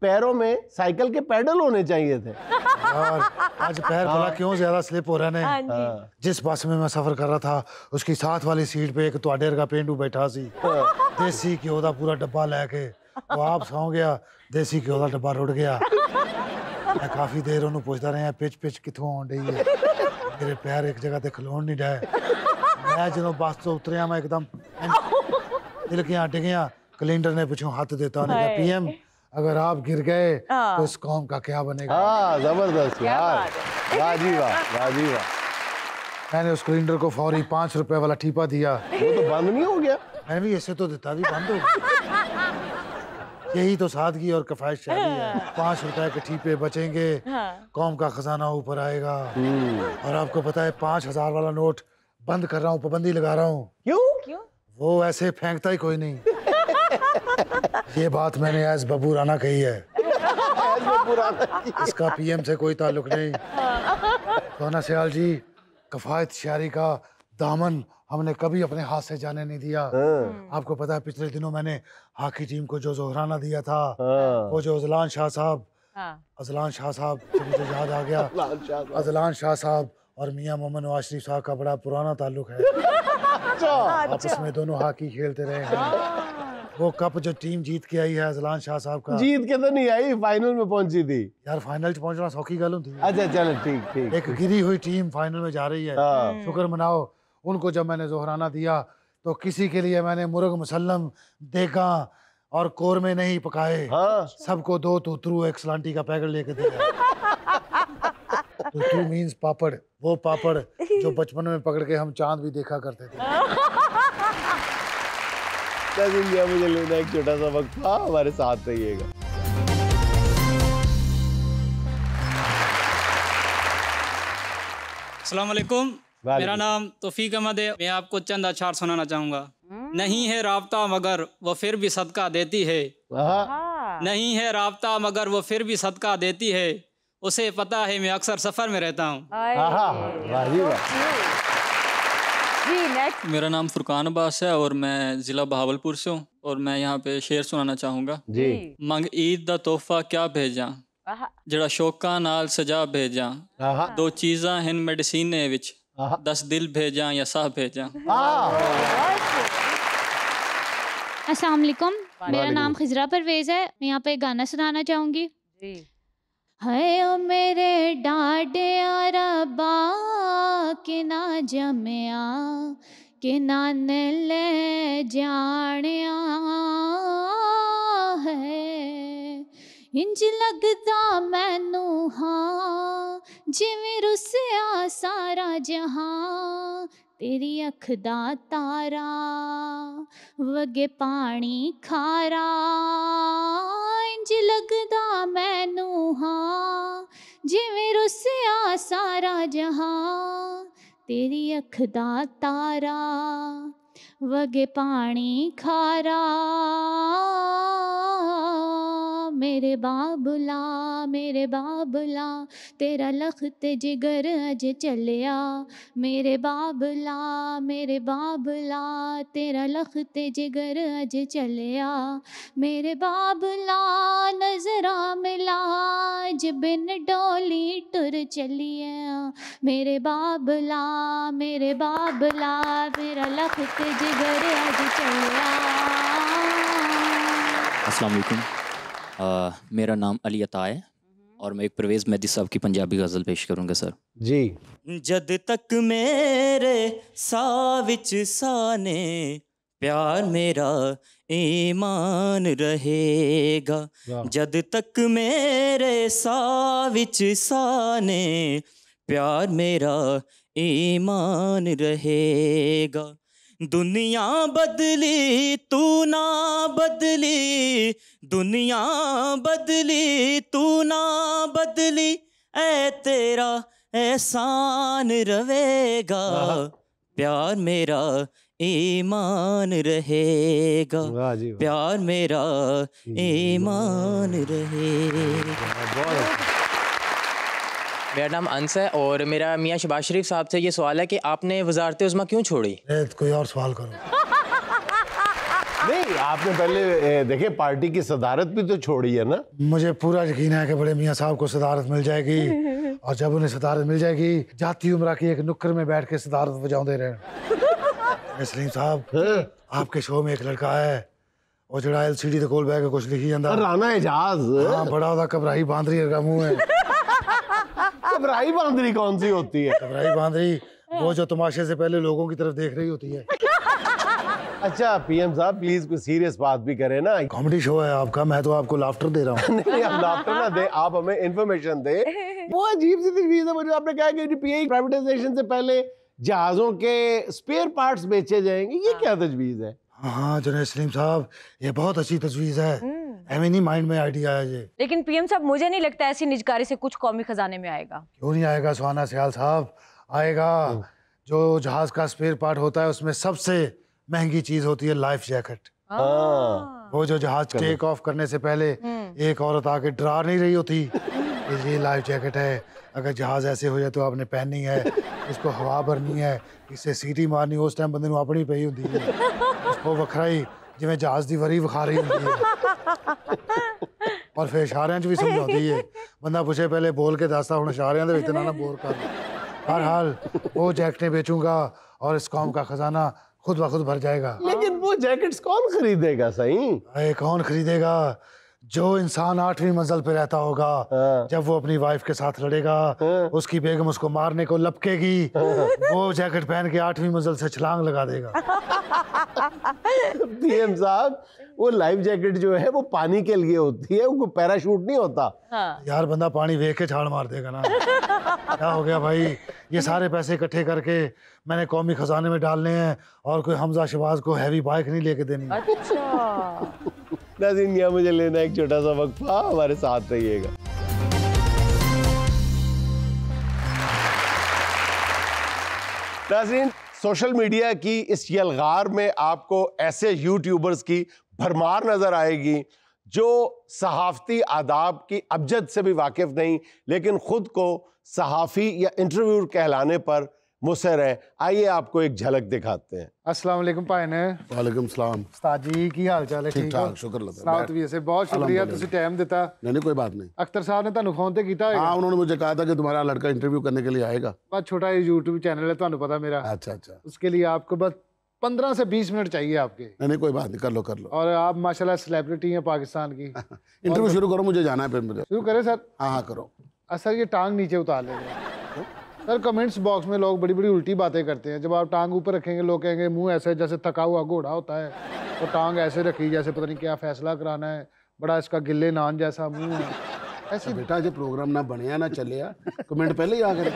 पैरों में साइकिल के पैडल होने चाहिए थे और आज पैर भला हाँ। क्यों ज्यादा स्लिप हो रहा है हाँ हाँ। जिस बस में मैं सफर कर रहा था उसकी साथ वाली सीट पे एक तोडेर का पेंडू बैठा सी देसी घ्यो का पूरा डब्बा लेके वो आप सौ गया देसी घ्यो का डब्बा रुड़ गया मैं काफी देर उन्होंने पूछता रहा पिच पिच कितों आ रही है मेरे पैर एक जगह ते खलोण नहीं डाए मैं जो बस तो उतरिया मैं एकदम तिलकियां टिकियां कैलेंडर ने पूछो हाथ देता उन्हें कहा पीएम अगर आप गिर गए तो हाँ। इस कौम का क्या बनेगा हाँ, जबरदस्त यार वाह मैंने उस कैलेंडर को फौरी पांच रुपए वाला ठीपा दिया वो तो बंद नहीं हो गया मैं भी ऐसे तो देता भी बंद हो गया यही तो सादगी और कफायत है हाँ। पाँच रुपए के ठीपे बचेंगे हाँ। कौम का खजाना ऊपर आएगा हम्म। और आपको पता है पाँच हजार वाला नोट बंद कर रहा हूँ पाबंदी लगा रहा हूँ क्यों वो ऐसे फेंकता ही कोई नहीं ये बात मैंने आज बबू राना कही है इसका पीएम से कोई ताल्लुक नहीं सोना तो सयाल जी कफायत शारी का दामन हमने कभी अपने हाथ से जाने नहीं दिया हाँ। आपको पता है पिछले दिनों मैंने हॉकी टीम को जो जोहराना दिया था हाँ। वो जो अजलान शाह साहब हाँ। अजलान शाह साहब मुझे याद आ गया अजलान शाह साहब और मियाँ मोहम्मद नवाज शरीफ साहब का बड़ा पुराना ताल्लुक है हाँ, आपस में दोनों हॉकी खेलते रहे हाँ। वो कप जो टीम जीत के आई है अजलान शाह साहब का जीत के तो नहीं आई फाइनल में पहुंची थी यार फाइनल पहुंचना सौखी गल थी अच्छा चलो ठीक ठीक एक गिरी हुई टीम फाइनल में जा रही है हाँ। शुक्र मनाओ उनको जब मैंने जोहराना दिया तो किसी के लिए मैंने मुर्ग मुसलम देखा और कोर में नहीं पकाए हाँ। सबको दो तो एक सलांटी का पैकेट लेके दिया टू तो मीन्स पापड़ वो पापड़ जो बचपन में पकड़ के हम चांद भी देखा करते थे जिंदगी मुझे लेना एक छोटा सा वक्त था हमारे साथ रहिएगा असलकुम मेरा नाम तोफीक अहमद है मैं आपको चंद अचार सुनाना चाहूँगा नहीं है रबता मगर वो फिर भी सदका देती है हाँ। हाँ। नहीं है रबता मगर वो फिर भी सदका देती है उसे पता है मैं अक्सर सफर में रहता हूँ मेरा नाम फुरकान अब्बास है और मैं जिला बहावलपुर से हूँ और मैं यहाँ पे शेर सुनाना चाहूंगा जी मंग ईद का तोहफा क्या भेजा जड़ा शोक नाल सजा भेजा दो चीजा हैं मेडिसिन दस दिल भेजा या सह भेजा अस्सलाम वालेकुम मेरा नाम खिजरा परवेज है मैं यहाँ पे गाना सुनाना चाहूंगी ਹਏ ਓ ਮੇਰੇ ਡਾਡਿਆ ਰਬਾ ਕਿ ਨਾ ਜਮਿਆ ਕਿ ਨਾ ਨਲੇ ਜਾਣਿਆ ਹੈ ਇੰਜ ਲੱਗਦਾ ਮੈਨੂੰ ਹਾਂ ਜਿਵੇਂ ਰੁੱਸਿਆ ਸਾਰਾ ਜਹਾਂ ਤੇਰੀ ਅੱਖ ਦਾ ਤਾਰਾ ਵਗੇ ਪਾਣੀ ਖਾਰਾ ਇੰਜ ਲੱਗਦਾ ਮੈਨੂੰ ਹਾਂ ਜਿਵੇਂ ਰੁੱਸਿਆ ਸਾਰਾ ਜਹਾਂ ਤੇਰੀ ਅੱਖ ਦਾ ਤਾਰਾ ਵਗੇ ਪਾਣੀ ਖਾਰਾ मेरे बाबला मेरे बाबला तेरा लखत जिगर अज चलिया मेरे बाबला मेरे बाबला तेरा लखत जिगर अज चलिया मेरे बाबला नजरा मिला अज बिन डोली टुर चलिया मेरे बाबला मेरे बाबला मेरा लखत जिगर अज चलिया असलकुम मेरा नाम अली अता है और मैं एक परवेज़ मेहदी साहब की पंजाबी गज़ल पेश करूंगा सर जी जद तक मेरे साविच साने प्यार मेरा ईमान रहेगा जद तक मेरे साविच साने प्यार मेरा ईमान रहेगा दुनिया बदली तू ना बदली दुनिया बदली तू ना बदली ए तेरा एहसान रवेगा प्यार मेरा ईमान रहेगा प्यार मेरा ईमान रहेगा मेरा नाम अंस है और मेरा मियाँ शबाज शरीफ साहब से ये सवाल है कि आपने वजारत उजमा क्यों छोड़ी कोई और सवाल करो नहीं आपने पहले देखे पार्टी की सदारत भी तो छोड़ी है ना मुझे पूरा यकीन है कि बड़े मियाँ साहब को सदारत मिल जाएगी और जब उन्हें सदारत मिल जाएगी जाती उम्र की एक नुक्कर में बैठ के सदारत बजाते रहे सलीम साहब हाँ। आपके शो में एक लड़का है और ਜਿਹੜਾ एल सी डी ਬਹਿ कुछ लिखी जाता ਜਾਂਦਾ राना एजाज ਹਾਂ ਬੜਾ ਉਹਦਾ ਕਬਰਾਈ ਬਾਂਦਰੀ घबराई बांदरी कौन सी होती है घबराई बांदरी वो जो तमाशे से पहले लोगों की तरफ देख रही होती है अच्छा पीएम साहब प्लीज कोई सीरियस बात भी करें ना कॉमेडी शो है आपका मैं तो आपको लाफ्टर दे रहा हूँ [laughs] नहीं आप लाफ्टर ना दे आप हमें इन्फॉर्मेशन दे [laughs] वो अजीब सी तजवीज है मुझे आपने कहा कि पीआई प्राइवेटाइजेशन से पहले जहाजों के स्पेयर पार्ट्स बेचे जाएंगे ये हाँ। क्या तजवीज है हाँ जनाब सलीम साहब ये बहुत अच्छी तजवीज़ है हम्म। एम माइंड में आइडिया है ये लेकिन पीएम साहब मुझे नहीं लगता ऐसी निजकारी से कुछ कौमी खजाने में आएगा क्यों नहीं आएगा सुहाना सियाल साहब आएगा हम्म। जो जहाज का स्पेयर पार्ट होता है उसमें सबसे महंगी चीज होती है लाइफ हाँ। जैकेट हाँ। वो जो जहाज टेक ऑफ करने से पहले हम्म। एक औरत आके डरा नहीं रही होती ये लाइफ जैकेट है अगर जहाज ऐसे हो जाए तो आपने पहननी है इसको हवा भरनी है इससे सीटी मारनी उस टाइम बंदे अपनी होती है [laughs] वो वखरा ही जिम्मे जहाज की वरी विखा रही ਹੁੰਦੀ और फिर ਫਿਰ भी 'ਚ ਵੀ ਸਮਝਾਉਂਦੀ ਹੈ ਬੰਦਾ ਪੁੱਛੇ ਪਹਿਲੇ ਬੋਲ ਕੇ ਦੱਸਦਾ ਹੁਣ ना बोर कर हर हाल वो जैकटें बेचूंगा और इस कौम का खजाना खुद ब खुद भर जाएगा लेकिन वो जैकेट्स कौन खरीदेगा सही अरे कौन खरीदेगा जो इंसान आठवीं मंजिल पे रहता होगा हाँ। जब वो अपनी वाइफ के साथ लड़ेगा हाँ। उसकी बेगम उसको मारने को लपकेगी हाँ। वो जैकेट पहन के आठवीं मंजिल से छलांग लगा देगा [laughs] डीएम साहब वो लाइफ जैकेट जो है वो पानी के लिए होती है उनको पैराशूट नहीं होता हाँ। यार बंदा पानी वेख के छाड़ मार देगा ना क्या हो गया भाई ये सारे पैसे इकट्ठे करके मैंने कौमी खजाने में डालने हैं और कोई हमजा शबाज को हैवी बाइक नहीं लेके देनी अच्छा नाजिन मुझे लेना एक छोटा सा वक्फा हमारे साथ रहिएगा नाजीन सोशल मीडिया की इस यलगार में आपको ऐसे यूट्यूबर्स की भरमार नज़र आएगी जो सहाफ़ती आदाब की अबजद से भी वाकिफ़ नहीं लेकिन ख़ुद को सहाफ़ी या इंटरव्यू कहलाने पर मुसर है आइए आपको एक झलक दिखाते हैं अस्सलाम वालेकुम भाई ने वालेकुम सलाम उस्ताद जी की हाल चाल है ठीक ठाक शुक्र लगदा साथ भी ऐसे बहुत शुक्रिया ਤੁਸੀਂ टाइम देता नहीं नहीं कोई बात नहीं अख्तर साहब ने ਤੁਹਾਨੂੰ ਫੋਨ ਤੇ ਕੀਤਾ हां उन्होंने मुझे कहा था कि तुम्हारा लड़का इंटरव्यू करने के लिए आएगा बस छोटा ये YouTube चैनल है ਤੁਹਾਨੂੰ पता मेरा अच्छा अच्छा उसके लिए आपको बस 15 से 20 मिनट चाहिए आपके नहीं नहीं कोई बात नहीं कर लो कर लो और आप माशाल्लाह सेलिब्रिटी हैं पाकिस्तान की इंटरव्यू [laughs] शुरू करो मुझे जाना है फिर मुझे शुरू करें सर हां हां करो सर ये टांग नीचे उतार लेंगे हाँ? सर कमेंट्स बॉक्स में लोग बड़ी बड़ी उल्टी बातें करते हैं जब आप टांग ऊपर रखेंगे लोग कहेंगे मुंह ऐसे जैसे थका हुआ घोड़ा होता है और तो टांग ऐसे रखी जैसे पता नहीं क्या फैसला कराना है बड़ा इसका गिल्ले नान जैसा मुंह है ऐसे अच्छा बेटा जो प्रोग्राम ना बने ना चले कमेंट पहले ही आ गए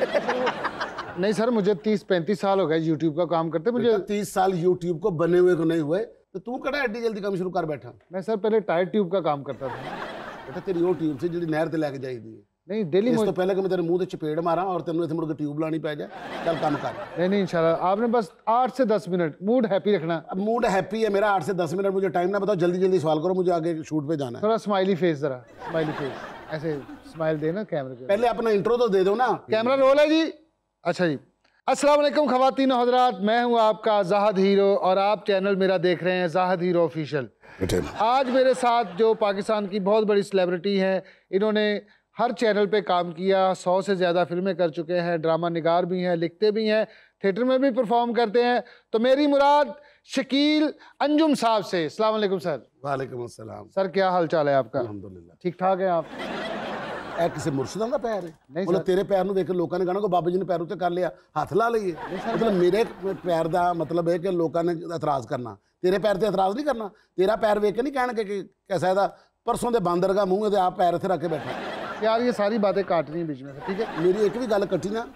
नहीं सर मुझे तीस पैंतीस साल हो गए यूट्यूब का काम करते मुझे तीस साल यूट्यूब को बने हुए को नहीं हुए तो तू कड़ा एड्डी जल्दी काम शुरू कर बैठा मैं सर पहले टायर ट्यूब का काम करता था बेटा तेरी वो ट्यूब से जल्दी नहर से लेके जाएगी नहीं डेली ਇਸ ਤੋਂ ਪਹਿਲਾਂ ਕਿ ਮੈਂ ਤੇਰੇ ਮੂੰਹ ਤੇ ਚਪੇੜ ਮਾਰਾਂ ਔਰ ਤੈਨੂੰ ਇੱਥੇ ਮੁੜ ट्यूब लानी पै जाए चल काम कर नहीं नहीं इंशाल्लाह आपने बस आठ से दस मिनट मूड हैप्पी रखना अब मूड हैप्पी है मेरा आठ से दस मिनट मुझे टाइम ना बताओ जल्दी जल्दी सवाल करो मुझे आगे शूट पे जाना है थोड़ा स्माइली फेस जरा स्माइली फेस ऐसे स्माइल देना कैमरे के पहले अपना इंट्रो तो दे दो ना कैमरा रोल है जी अच्छा जी असलम खवतिन हजरात मैं हूँ आपका जाहद हीरो और आप चैनल मेरा देख रहे हैं जाहद हीरो ऑफिशियल आज मेरे साथ जो पाकिस्तान की बहुत बड़ी सेलिब्रिटी हैं इन्होंने हर चैनल पे काम किया सौ से ज़्यादा फिल्में कर चुके हैं ड्रामा निगार भी हैं लिखते भी हैं थिएटर में भी परफॉर्म करते हैं तो मेरी मुराद शकील अंजुम साहब से अलमैक सर वालेकुम अस्सलाम सर क्या हाल चाल है आपका अलहमदिल्ला ठीक ठाक है आप किसी मुर्शदा का पैर है नहीं मतलब तेरे पैर देख लोगों ने कहना को बाबा जी ने पैरों से कर लिया हाथ ला लीए मतलब मेरे पैर का मतलब है कि लोगों ने एतराज़ करना तेरे पैर से एतराज़ नहीं करना तेरा पैर वेख के नहीं कह कैसा है परसों के बंदर का मूँह आप पैर इतने रख के बैठा यार ये सारी बातें काटनी है बीच में ठीक है मेरी एक भी गल कटी ना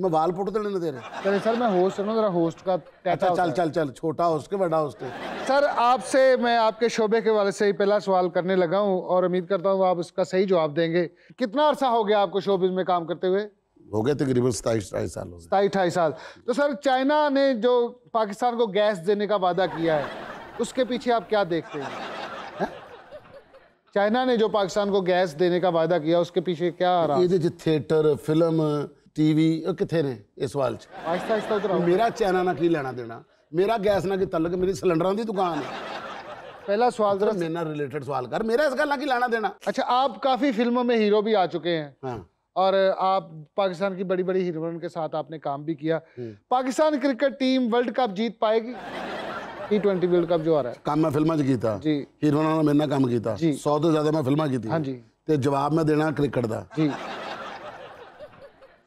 मैं बाल पुट देने तेरे अरे सर मैं होस्ट हूँ जरा होस्ट का अच्छा चल चल चल छोटा होस्ट के बड़ा होस्ट सर आपसे मैं आपके शोबे के वाले से ही पहला सवाल करने लगा हूँ और उम्मीद करता हूँ आप उसका सही जवाब देंगे कितना अरसा हो गया आपको शोबे में काम करते हुए हो गए तकरीबन सताईस अठाईस साल सताईस अठाईस साल तो सर चाइना ने जो पाकिस्तान को गैस देने का वादा किया है उसके पीछे आप क्या देखते हैं चाइना ने जो पाकिस्तान को गैस देने का वादा किया उसके पीछे क्या आ रहा ये थिएटर फिल्म टीवी कितने ने इस वाल ਸਵਾਲ ਚ ਆਇਸਤਾ ਆਇਸਤਾ ਉਧਰ ਮੇਰਾ ਚੈਨਾ ਨਾਲ ਕੀ ਲੈਣਾ ਦੇਣਾ ਮੇਰਾ ਗੈਸ ਨਾਲ ਕੀ ਤਲਕ ਮੇਰੀ ਸਿਲੰਡਰਾਂ ਦੀ पहला सवाल अच्छा, जरा मेरे रिलेटेड सवाल कर मेरा इस गल की लाना देना अच्छा आप काफी फिल्मों में हीरो भी आ चुके हैं हाँ। और आप पाकिस्तान की बड़ी बड़ी हीरोइन के साथ आपने काम भी किया हम्म। Pakistan cricket team world cup जीत पाएगी T20 ਵਰਲਡ ਕੱਪ ਜੋ ਆ ਰਿਹਾ ਕੰਮ ਮੈਂ ਫਿਲਮਾਂ 'ਚ ਕੀਤਾ ਜੀ ਹੀਰੋ ਨਾਲ ਮੇਰੇ ਨਾਲ ਕੰਮ ਕੀਤਾ 100 ਤੋਂ ਜ਼ਿਆਦਾ ਮੈਂ ਫਿਲਮਾਂ ਕੀਤੀ ਹਾਂਜੀ ਤੇ ਜਵਾਬ ਮੈਂ ਦੇਣਾ ਕ੍ਰਿਕਟ ਦਾ ਜੀ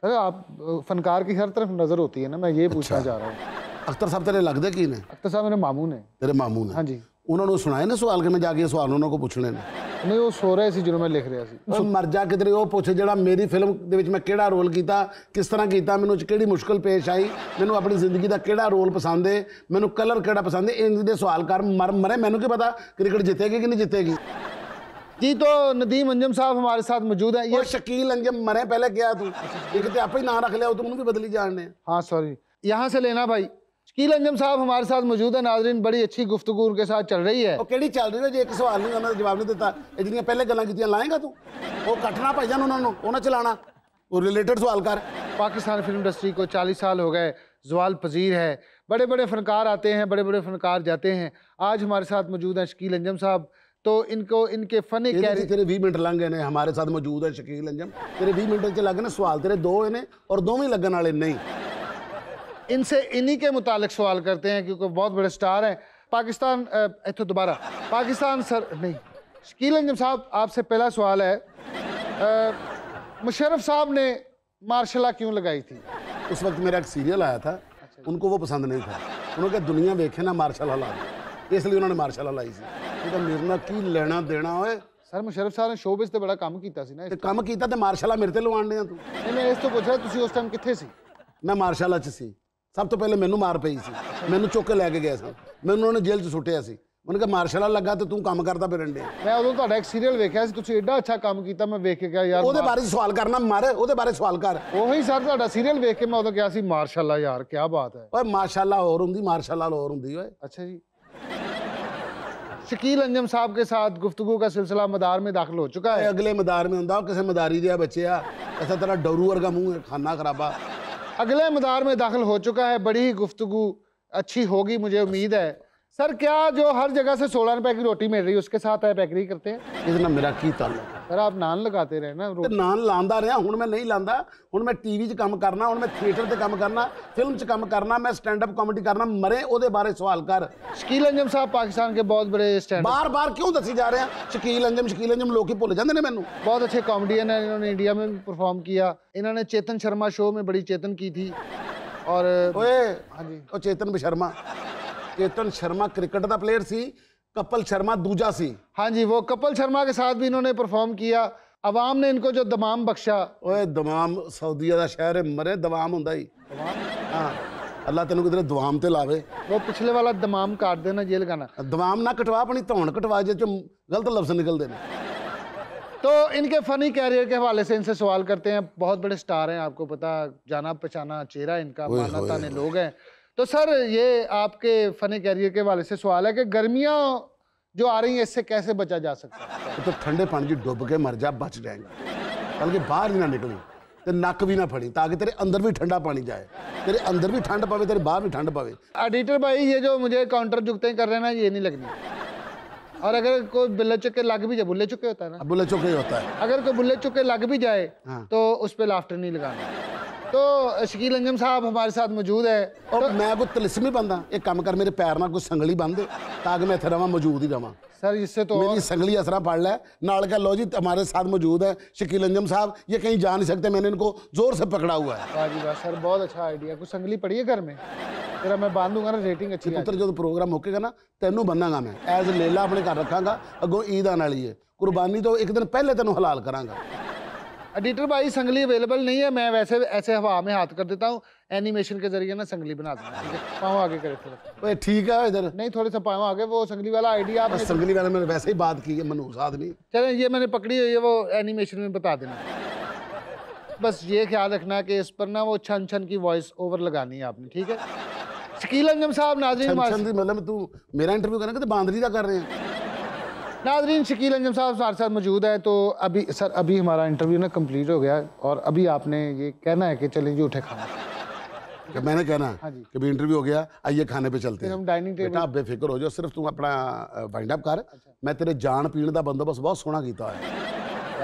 अरे आप फनकार की हर तरफ नजर होती है ना मैं ये अच्छा। पूछना चाह रहा हूँ अख्तर साहब तेरे लगते की ने अख्तर साहब मेरे मामू ने तेरे मामू ने हाँ जी ਉਹਨਾਂ ਨੂੰ ਸੁਣਾਏ ਨੇ ਸਵਾਲ ਕਿ ਮੈਂ ਜਾ ਕੇ ਸਵਾਲ ਉਹਨਾਂ ਕੋ ਪੁੱਛਣੇ ਨੇ ਨਹੀਂ ਉਹ ਸੋ ਰਹੇ ਸੀ ਜਦੋਂ ਮੈਂ ਲਿਖ ਰਿਹਾ ਸੀ ਉਹ ਮਰ ਜਾ ਕਿਧਰੇ ਉਹ ਪੁੱਛ ਜਿਹੜਾ ਮੇਰੀ ਫਿਲਮ ਦੇ ਵਿੱਚ ਮੈਂ ਕਿਹੜਾ ਰੋਲ ਕੀਤਾ ਕਿਸ ਤਰ੍ਹਾਂ ਕੀਤਾ ਮੈਨੂੰ ਚ ਕਿਹੜੀ ਮੁਸ਼ਕਲ ਪੇਸ਼ ਆਈ ਮੈਨੂੰ ਆਪਣੀ ਜ਼ਿੰਦਗੀ ਦਾ ਕਿਹੜਾ ਰੋਲ ਪਸੰਦ ਹੈ ਮੈਨੂੰ ਕਲਰ ਕਿਹੜਾ ਪਸੰਦ ਹੈ ਇਹਦੇ ਦੇ ਸਵਾਲ ਕਰ ਮਰ ਮਰੇ ਮੈਨੂੰ ਕੀ ਪਤਾ ਕ੍ਰਿਕਟ ਜਿੱਤੇਗੀ ਕਿ ਨਹੀਂ ਜਿੱਤੇਗੀ ਜੀ ਤੋਂ ਨਦੀਮ ਅੰਜਮ ਸਾਹਿਬ ਹਮਾਰੇ ਸਾਥ ਮੌਜੂਦ ਹੈ ਇਹ ਸ਼ਕੀਲ ਅੰਜਮ ਮਰੇ ਪਹਿਲੇ ਗਿਆ ਤੂੰ ਇੱਕ ਤੇ ਆਪੇ ਹੀ ਨਾਂ ਰੱਖ ਲਿਆ ਉਹ ਤੂੰ भी ਵੀ ਬਦਲੀ ਜਾਣਨੇ ਹਾਂ ਸੌਰੀ ਯਹਾਂ ਸੇ ਲੈਣਾ ਭਾਈ शकील अंजम साहब हमारे साथ मौजूद है नाजरीन बड़ी अच्छी गुफ्तगु ਉਨਕੇ साथ चल रही है ਉਹ चल रही है जो एक सवाल नहीं उन्होंने जवाब नहीं ਜਵਾਬ ਨਹੀਂ ਦਿੱਤਾ ਇਹ ਜਿਹੜੀਆਂ ਪਹਿਲੇ ਗੱਲਾਂ ਕੀਤੀਆਂ ਲਾਏਗਾ ਤੂੰ ਉਹ ਕੱਟਣਾ ਭਾਈਜਾਨ ਉਹਨਾਂ ਨੂੰ ਉਹਨਾਂ वो रिलेटेड सवाल कर पाकिस्तान फिल्म इंडस्ट्री को चालीस साल हो गए जवाल पजीर है बड़े बड़े फनकार आते हैं बड़े बड़े फनकार जाते हैं आज हमारे साथ मौजूद हैं शकील अंजम साहब तो इनको इनके फनी कैरियर तो तेरे भी मिनट लग गए हमारे साथ मौजूद है शकील अंजम तेरे भी मिनट लग गए सवाल तेरे दो ने और दो भी लगन वाले नहीं इनसे इन्हीं के मुतालिक सवाल करते हैं क्योंकि बहुत बड़े स्टार हैं पाकिस्तान तो दोबारा पाकिस्तान सर नहीं शकील अंजम साहब आपसे पहला सवाल है मुशरफ साहब ने मार्शला क्यों लगाई थी उस वक्त मेरा एक सीरियल आया था अच्छा। उनको वो पसंद नहीं था उन्होंने कहा दुनिया देखे ना मार्शला ला इसलिए उन्होंने मार्शला लाई थी तो मेरे ना की लेना देना है सर मुशरफ साहब ने शो ਤੇ तो बड़ा ਕੀਤਾ किया ਨਾ तो ਕੰਮ ਕੀਤਾ ਤੇ ਮਾਰਸ਼ਾਲਾ ਮੇਰੇ तू ਲਵਾਣ ਦੇ ਆ ਤੂੰ ਨਹੀਂ ਮੈਂ ਇਸ ਤੋਂ ਪੁੱਛ ਰਿਹਾ सब तो पहले मैनू मार पई सी मैनू चुके लै के गया मैं उन्होंने जेल च सुटिया मैंने कहा मार्शाला लगा तो तू कम करता फिर मैं उदो एक सीरियल वेख्या एडा अच्छा काम किया मैं वेख के क्या यार बारे सवाल करना मर वो बारे सवाल कर उ सर सीरियल वेख के मैं उदो क्या मार्शाला यार क्या बात है वह मार्शाला और होंगी मार्शाला और होंगी अच्छा जी शकील अंजम साहब के साथ गुफ्तु का सिलसिला मदार में दाखिल हो चुका है अगले मदार में होंगे किसी मदारी दिया बचे ऐसा तेरा डोरू वर्गा मूँह खाना खराबा अगले मदार में दाखिल हो चुका है बड़ी ही गुफ्तु अच्छी होगी मुझे उम्मीद है सर क्या जो हर जगह से सोलह रुपए की रोटी मिल रही है उसके साथ आए बैकरी करते हैं मेरा की सर आप नान लगाते रहे ना नान लादा रहा हूँ मैं नहीं लादा हूँ मैं टीवी काम करना हूँ मैं थिएटर से काम करना फिल्म च काम करना मैं स्टैंड अप कॉमेडी करना मरे ओ बारे सवाल कर शकील अंजम साहब पाकिस्तान के बहुत बड़े स्टैंड बार बार क्यों दसी जा रहे हैं शकील अंजम शकील अंजम लोग ही भुल जाते हैं मैंने बहुत अच्छे कॉमेडियन है इन्होंने इंडिया में परफॉर्म किया इन्होंने चेतन शर्मा शो में बड़ी चेतन की थी और हाँ जी चेतन शर्मा केतन शर्मा क्रिकेट का प्लेयर सी कपल शर्मा दूजा सी हाँ जी वो कपल शर्मा के साथ भी इन्होंने परफॉर्म किया अवाम ने इनको जो दमाम बख्शा ओए दमाम सऊदीया का शहर है मरे दमाम हों हाँ, अल्लाह तेन कितने दवाम से लावे वो पिछले वाला दमाम काट देना जेल लगाना दमाम ना कटवा अपनी धौन कटवा जे चो गलत लफ्ज निकल देना तो इनके फनी कैरियर के हवाले से इनसे सवाल करते हैं बहुत बड़े स्टार हैं आपको पता जाना पहचाना चेहरा इनका माना ताने लोग हैं तो सर ये आपके फ़न कैरियर के वाले से सवाल है कि गर्मियाँ जो आ रही हैं इससे कैसे बचा जा सकता है तो ठंडे पानी की डुब के मर जा बच जाएंगे बल्कि बाहर ही ना निकली तो ਨੱਕ भी ना फड़ी ताकि तेरे अंदर भी ठंडा पानी जाए तेरे अंदर भी ठंड ਠੰਡ तेरे बाहर भी ठंड ਠੰਡ ਪਵੇ भाई ये जो मुझे काउंटर ਕਾਊਂਟਰ कर रहे हैं ना ये नहीं लगनी और अगर कोई बुल्ले चुके लग भी जाए बुल्ले चुके होता है ना बुल्ले चुके होता है अगर कोई बुल्ले चुके लग भी जाए हाँ। तो उस पर लाफ्टर नहीं लगाना तो शकील अंजम साहब हमारे साथ मौजूद है और तो, मैं कोई तलिसमी बंदा एक काम कर मेरे पैर ना कोई संगली बन दे ताकि मैं इतने रहा मौजूद ही रहा सर इससे तो मेरी संगली असरा पड़ लै कह लो जी हमारे साथ मौजूद है शकील अंजम साहब ये कहीं जा नहीं सकते मैंने इनको जोर से पकड़ा हुआ है सर बहुत अच्छा आइडिया कुछ संगली पड़ी है घर में तेरा मैं बांध दूंगा ना रेटिंग अच्छी पुत्र जो प्रोग्राम होकेगा ना तेनों बन्नागा मैं एज लेला अपने घर रखागा अगो ईद आने वाली है कुर्बानी तो एक दिन पहले तेन हलाल करांगा एडिटर भाई संगली अवेलेबल नहीं है मैं वैसे ऐसे हवा में हाथ कर देता हूँ एनिमेशन के जरिए ना संगली बना देना ठीक है पाँव आगे करे थोड़ा ठीक है इधर नहीं थोड़े से पाँव आगे वो संगली वाला आइडिया आप संगली वाला मैंने वैसे ही बात की है मनोज आदमी चले ये मैंने पकड़ी हुई है वो एनिमेशन में बता देना बस ये ख्याल रखना कि इस पर ना वो छन छन की वॉइस ओवर लगानी है आपने ठीक है शकील अंजम साहब नाजरी मतलब तू मेरा इंटरव्यू करना तो बांदरी का कर रहे हैं नाजरीन शकील अंजम साहब हमारे साथ मौजूद है तो अभी सर अभी हमारा इंटरव्यू ना कंप्लीट हो गया और अभी आपने ये कहना है कि चले जी उठे खाना कि मैंने कहना हाँ जी कभी इंटरव्यू हो गया आइए खाने पे चलते हैं हम डाइनिंग टेबल आप बेफिक्र हो जाओ सिर्फ तू अपना वाइंड अप कर अच्छा। मैं तेरे जान पीण का बंदोबस्त बहुत सोहना किया है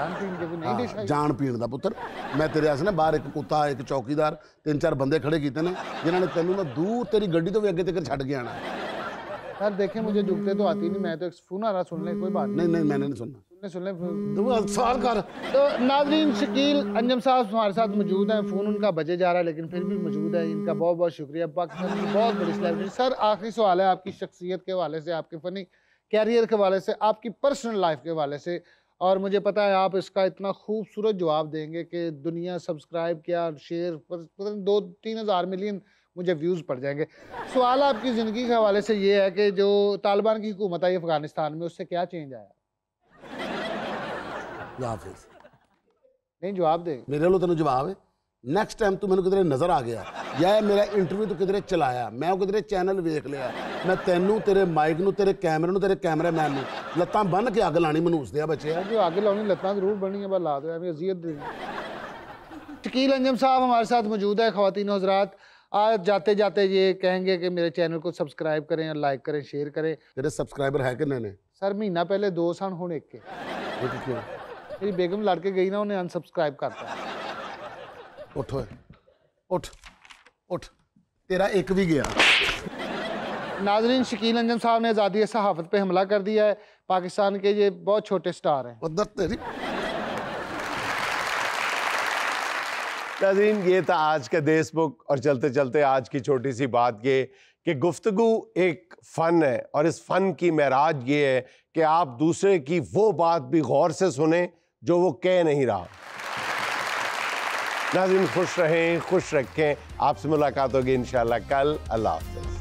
जान पीण का हाँ, पुत्र मैं तेरे आस ना बाहर एक कुत्ता एक चौकीदार तीन चार बंदे खड़े किए ने जिन्होंने तेनों ना दूर तेरी गड्डी तो भी अगे तक छड़ के आना सर देखे मुझे जुगते तो आती नहीं मैं तो सुना रहा सुन ले कोई बात नहीं नहीं मैंने नहीं सुनना सुनने सुन तो सवाल कर तो नाजरीन शकील अंजम साहब हमारे साथ मौजूद हैं फ़ोन उनका बजे जा रहा है लेकिन फिर भी मौजूद है इनका बहुत बहुत शुक्रिया पाकिस्तान की बहुत बड़ी सेलिब्रिटी सर आखिरी सवाल है आपकी शख्सियत के हवाले से आपके फ़नी कैरियर के हवाले से आपकी पर्सनल लाइफ के हवाले से और मुझे पता है आप इसका इतना खूबसूरत जवाब देंगे कि दुनिया सब्सक्राइब किया शेयर दो तीन हज़ार मिलियन मुझे व्यूज़ पड़ जाएंगे सवाल आपकी ज़िंदगी के हवाले से ये है कि जो तालिबान की हुकूमत आई अफगानिस्तान में उससे क्या चेंज आया नहीं जवाब दे मेरे लो तो तेन जवाब है नेक्स्ट टाइम तू मैंने किधरे नज़र आ गया या मेरा इंटरव्यू तू किधरे चलाया मैं किधरे चैनल वेख लिया मैं तेन तेरे माइक नू तेरे कैमरे नू तेरे कैमरामैन नू लत्त बन के अग लानी मनूस दिया बचे जो अग लाने लत्त जरूर बननी ला दो अजियत शकील अंजम साहब हमारे साथ मौजूद है खातिन हजरात आज जाते जाते ये कहेंगे कि मेरे चैनल को सब्सक्राइब करें और लाइक करें शेयर करें तेरे सब्सक्राइबर है कि नहीं सर महीना पहले दो सन हूँ एक के मेरी बेगम लड़के गई ना उन्हें अनसब्सक्राइब करता उठ उठ उठ तेरा एक भी गया नाजरीन शकील अंजन साहब ने आज़ादी सहाफ़त पे हमला कर दिया है पाकिस्तान के ये बहुत छोटे स्टार हैं नाजीन ये था आज का देश बुक और चलते चलते आज की छोटी सी बात ये कि गुफ्तु एक फ़न है और इस फ़न की महराज ये है कि आप दूसरे की वो बात भी गौर से सुने जो वो कह नहीं रहा नाजिन खुश रहें खुश रखें आपसे मुलाकात होगी इन कल अल्लाह हाफ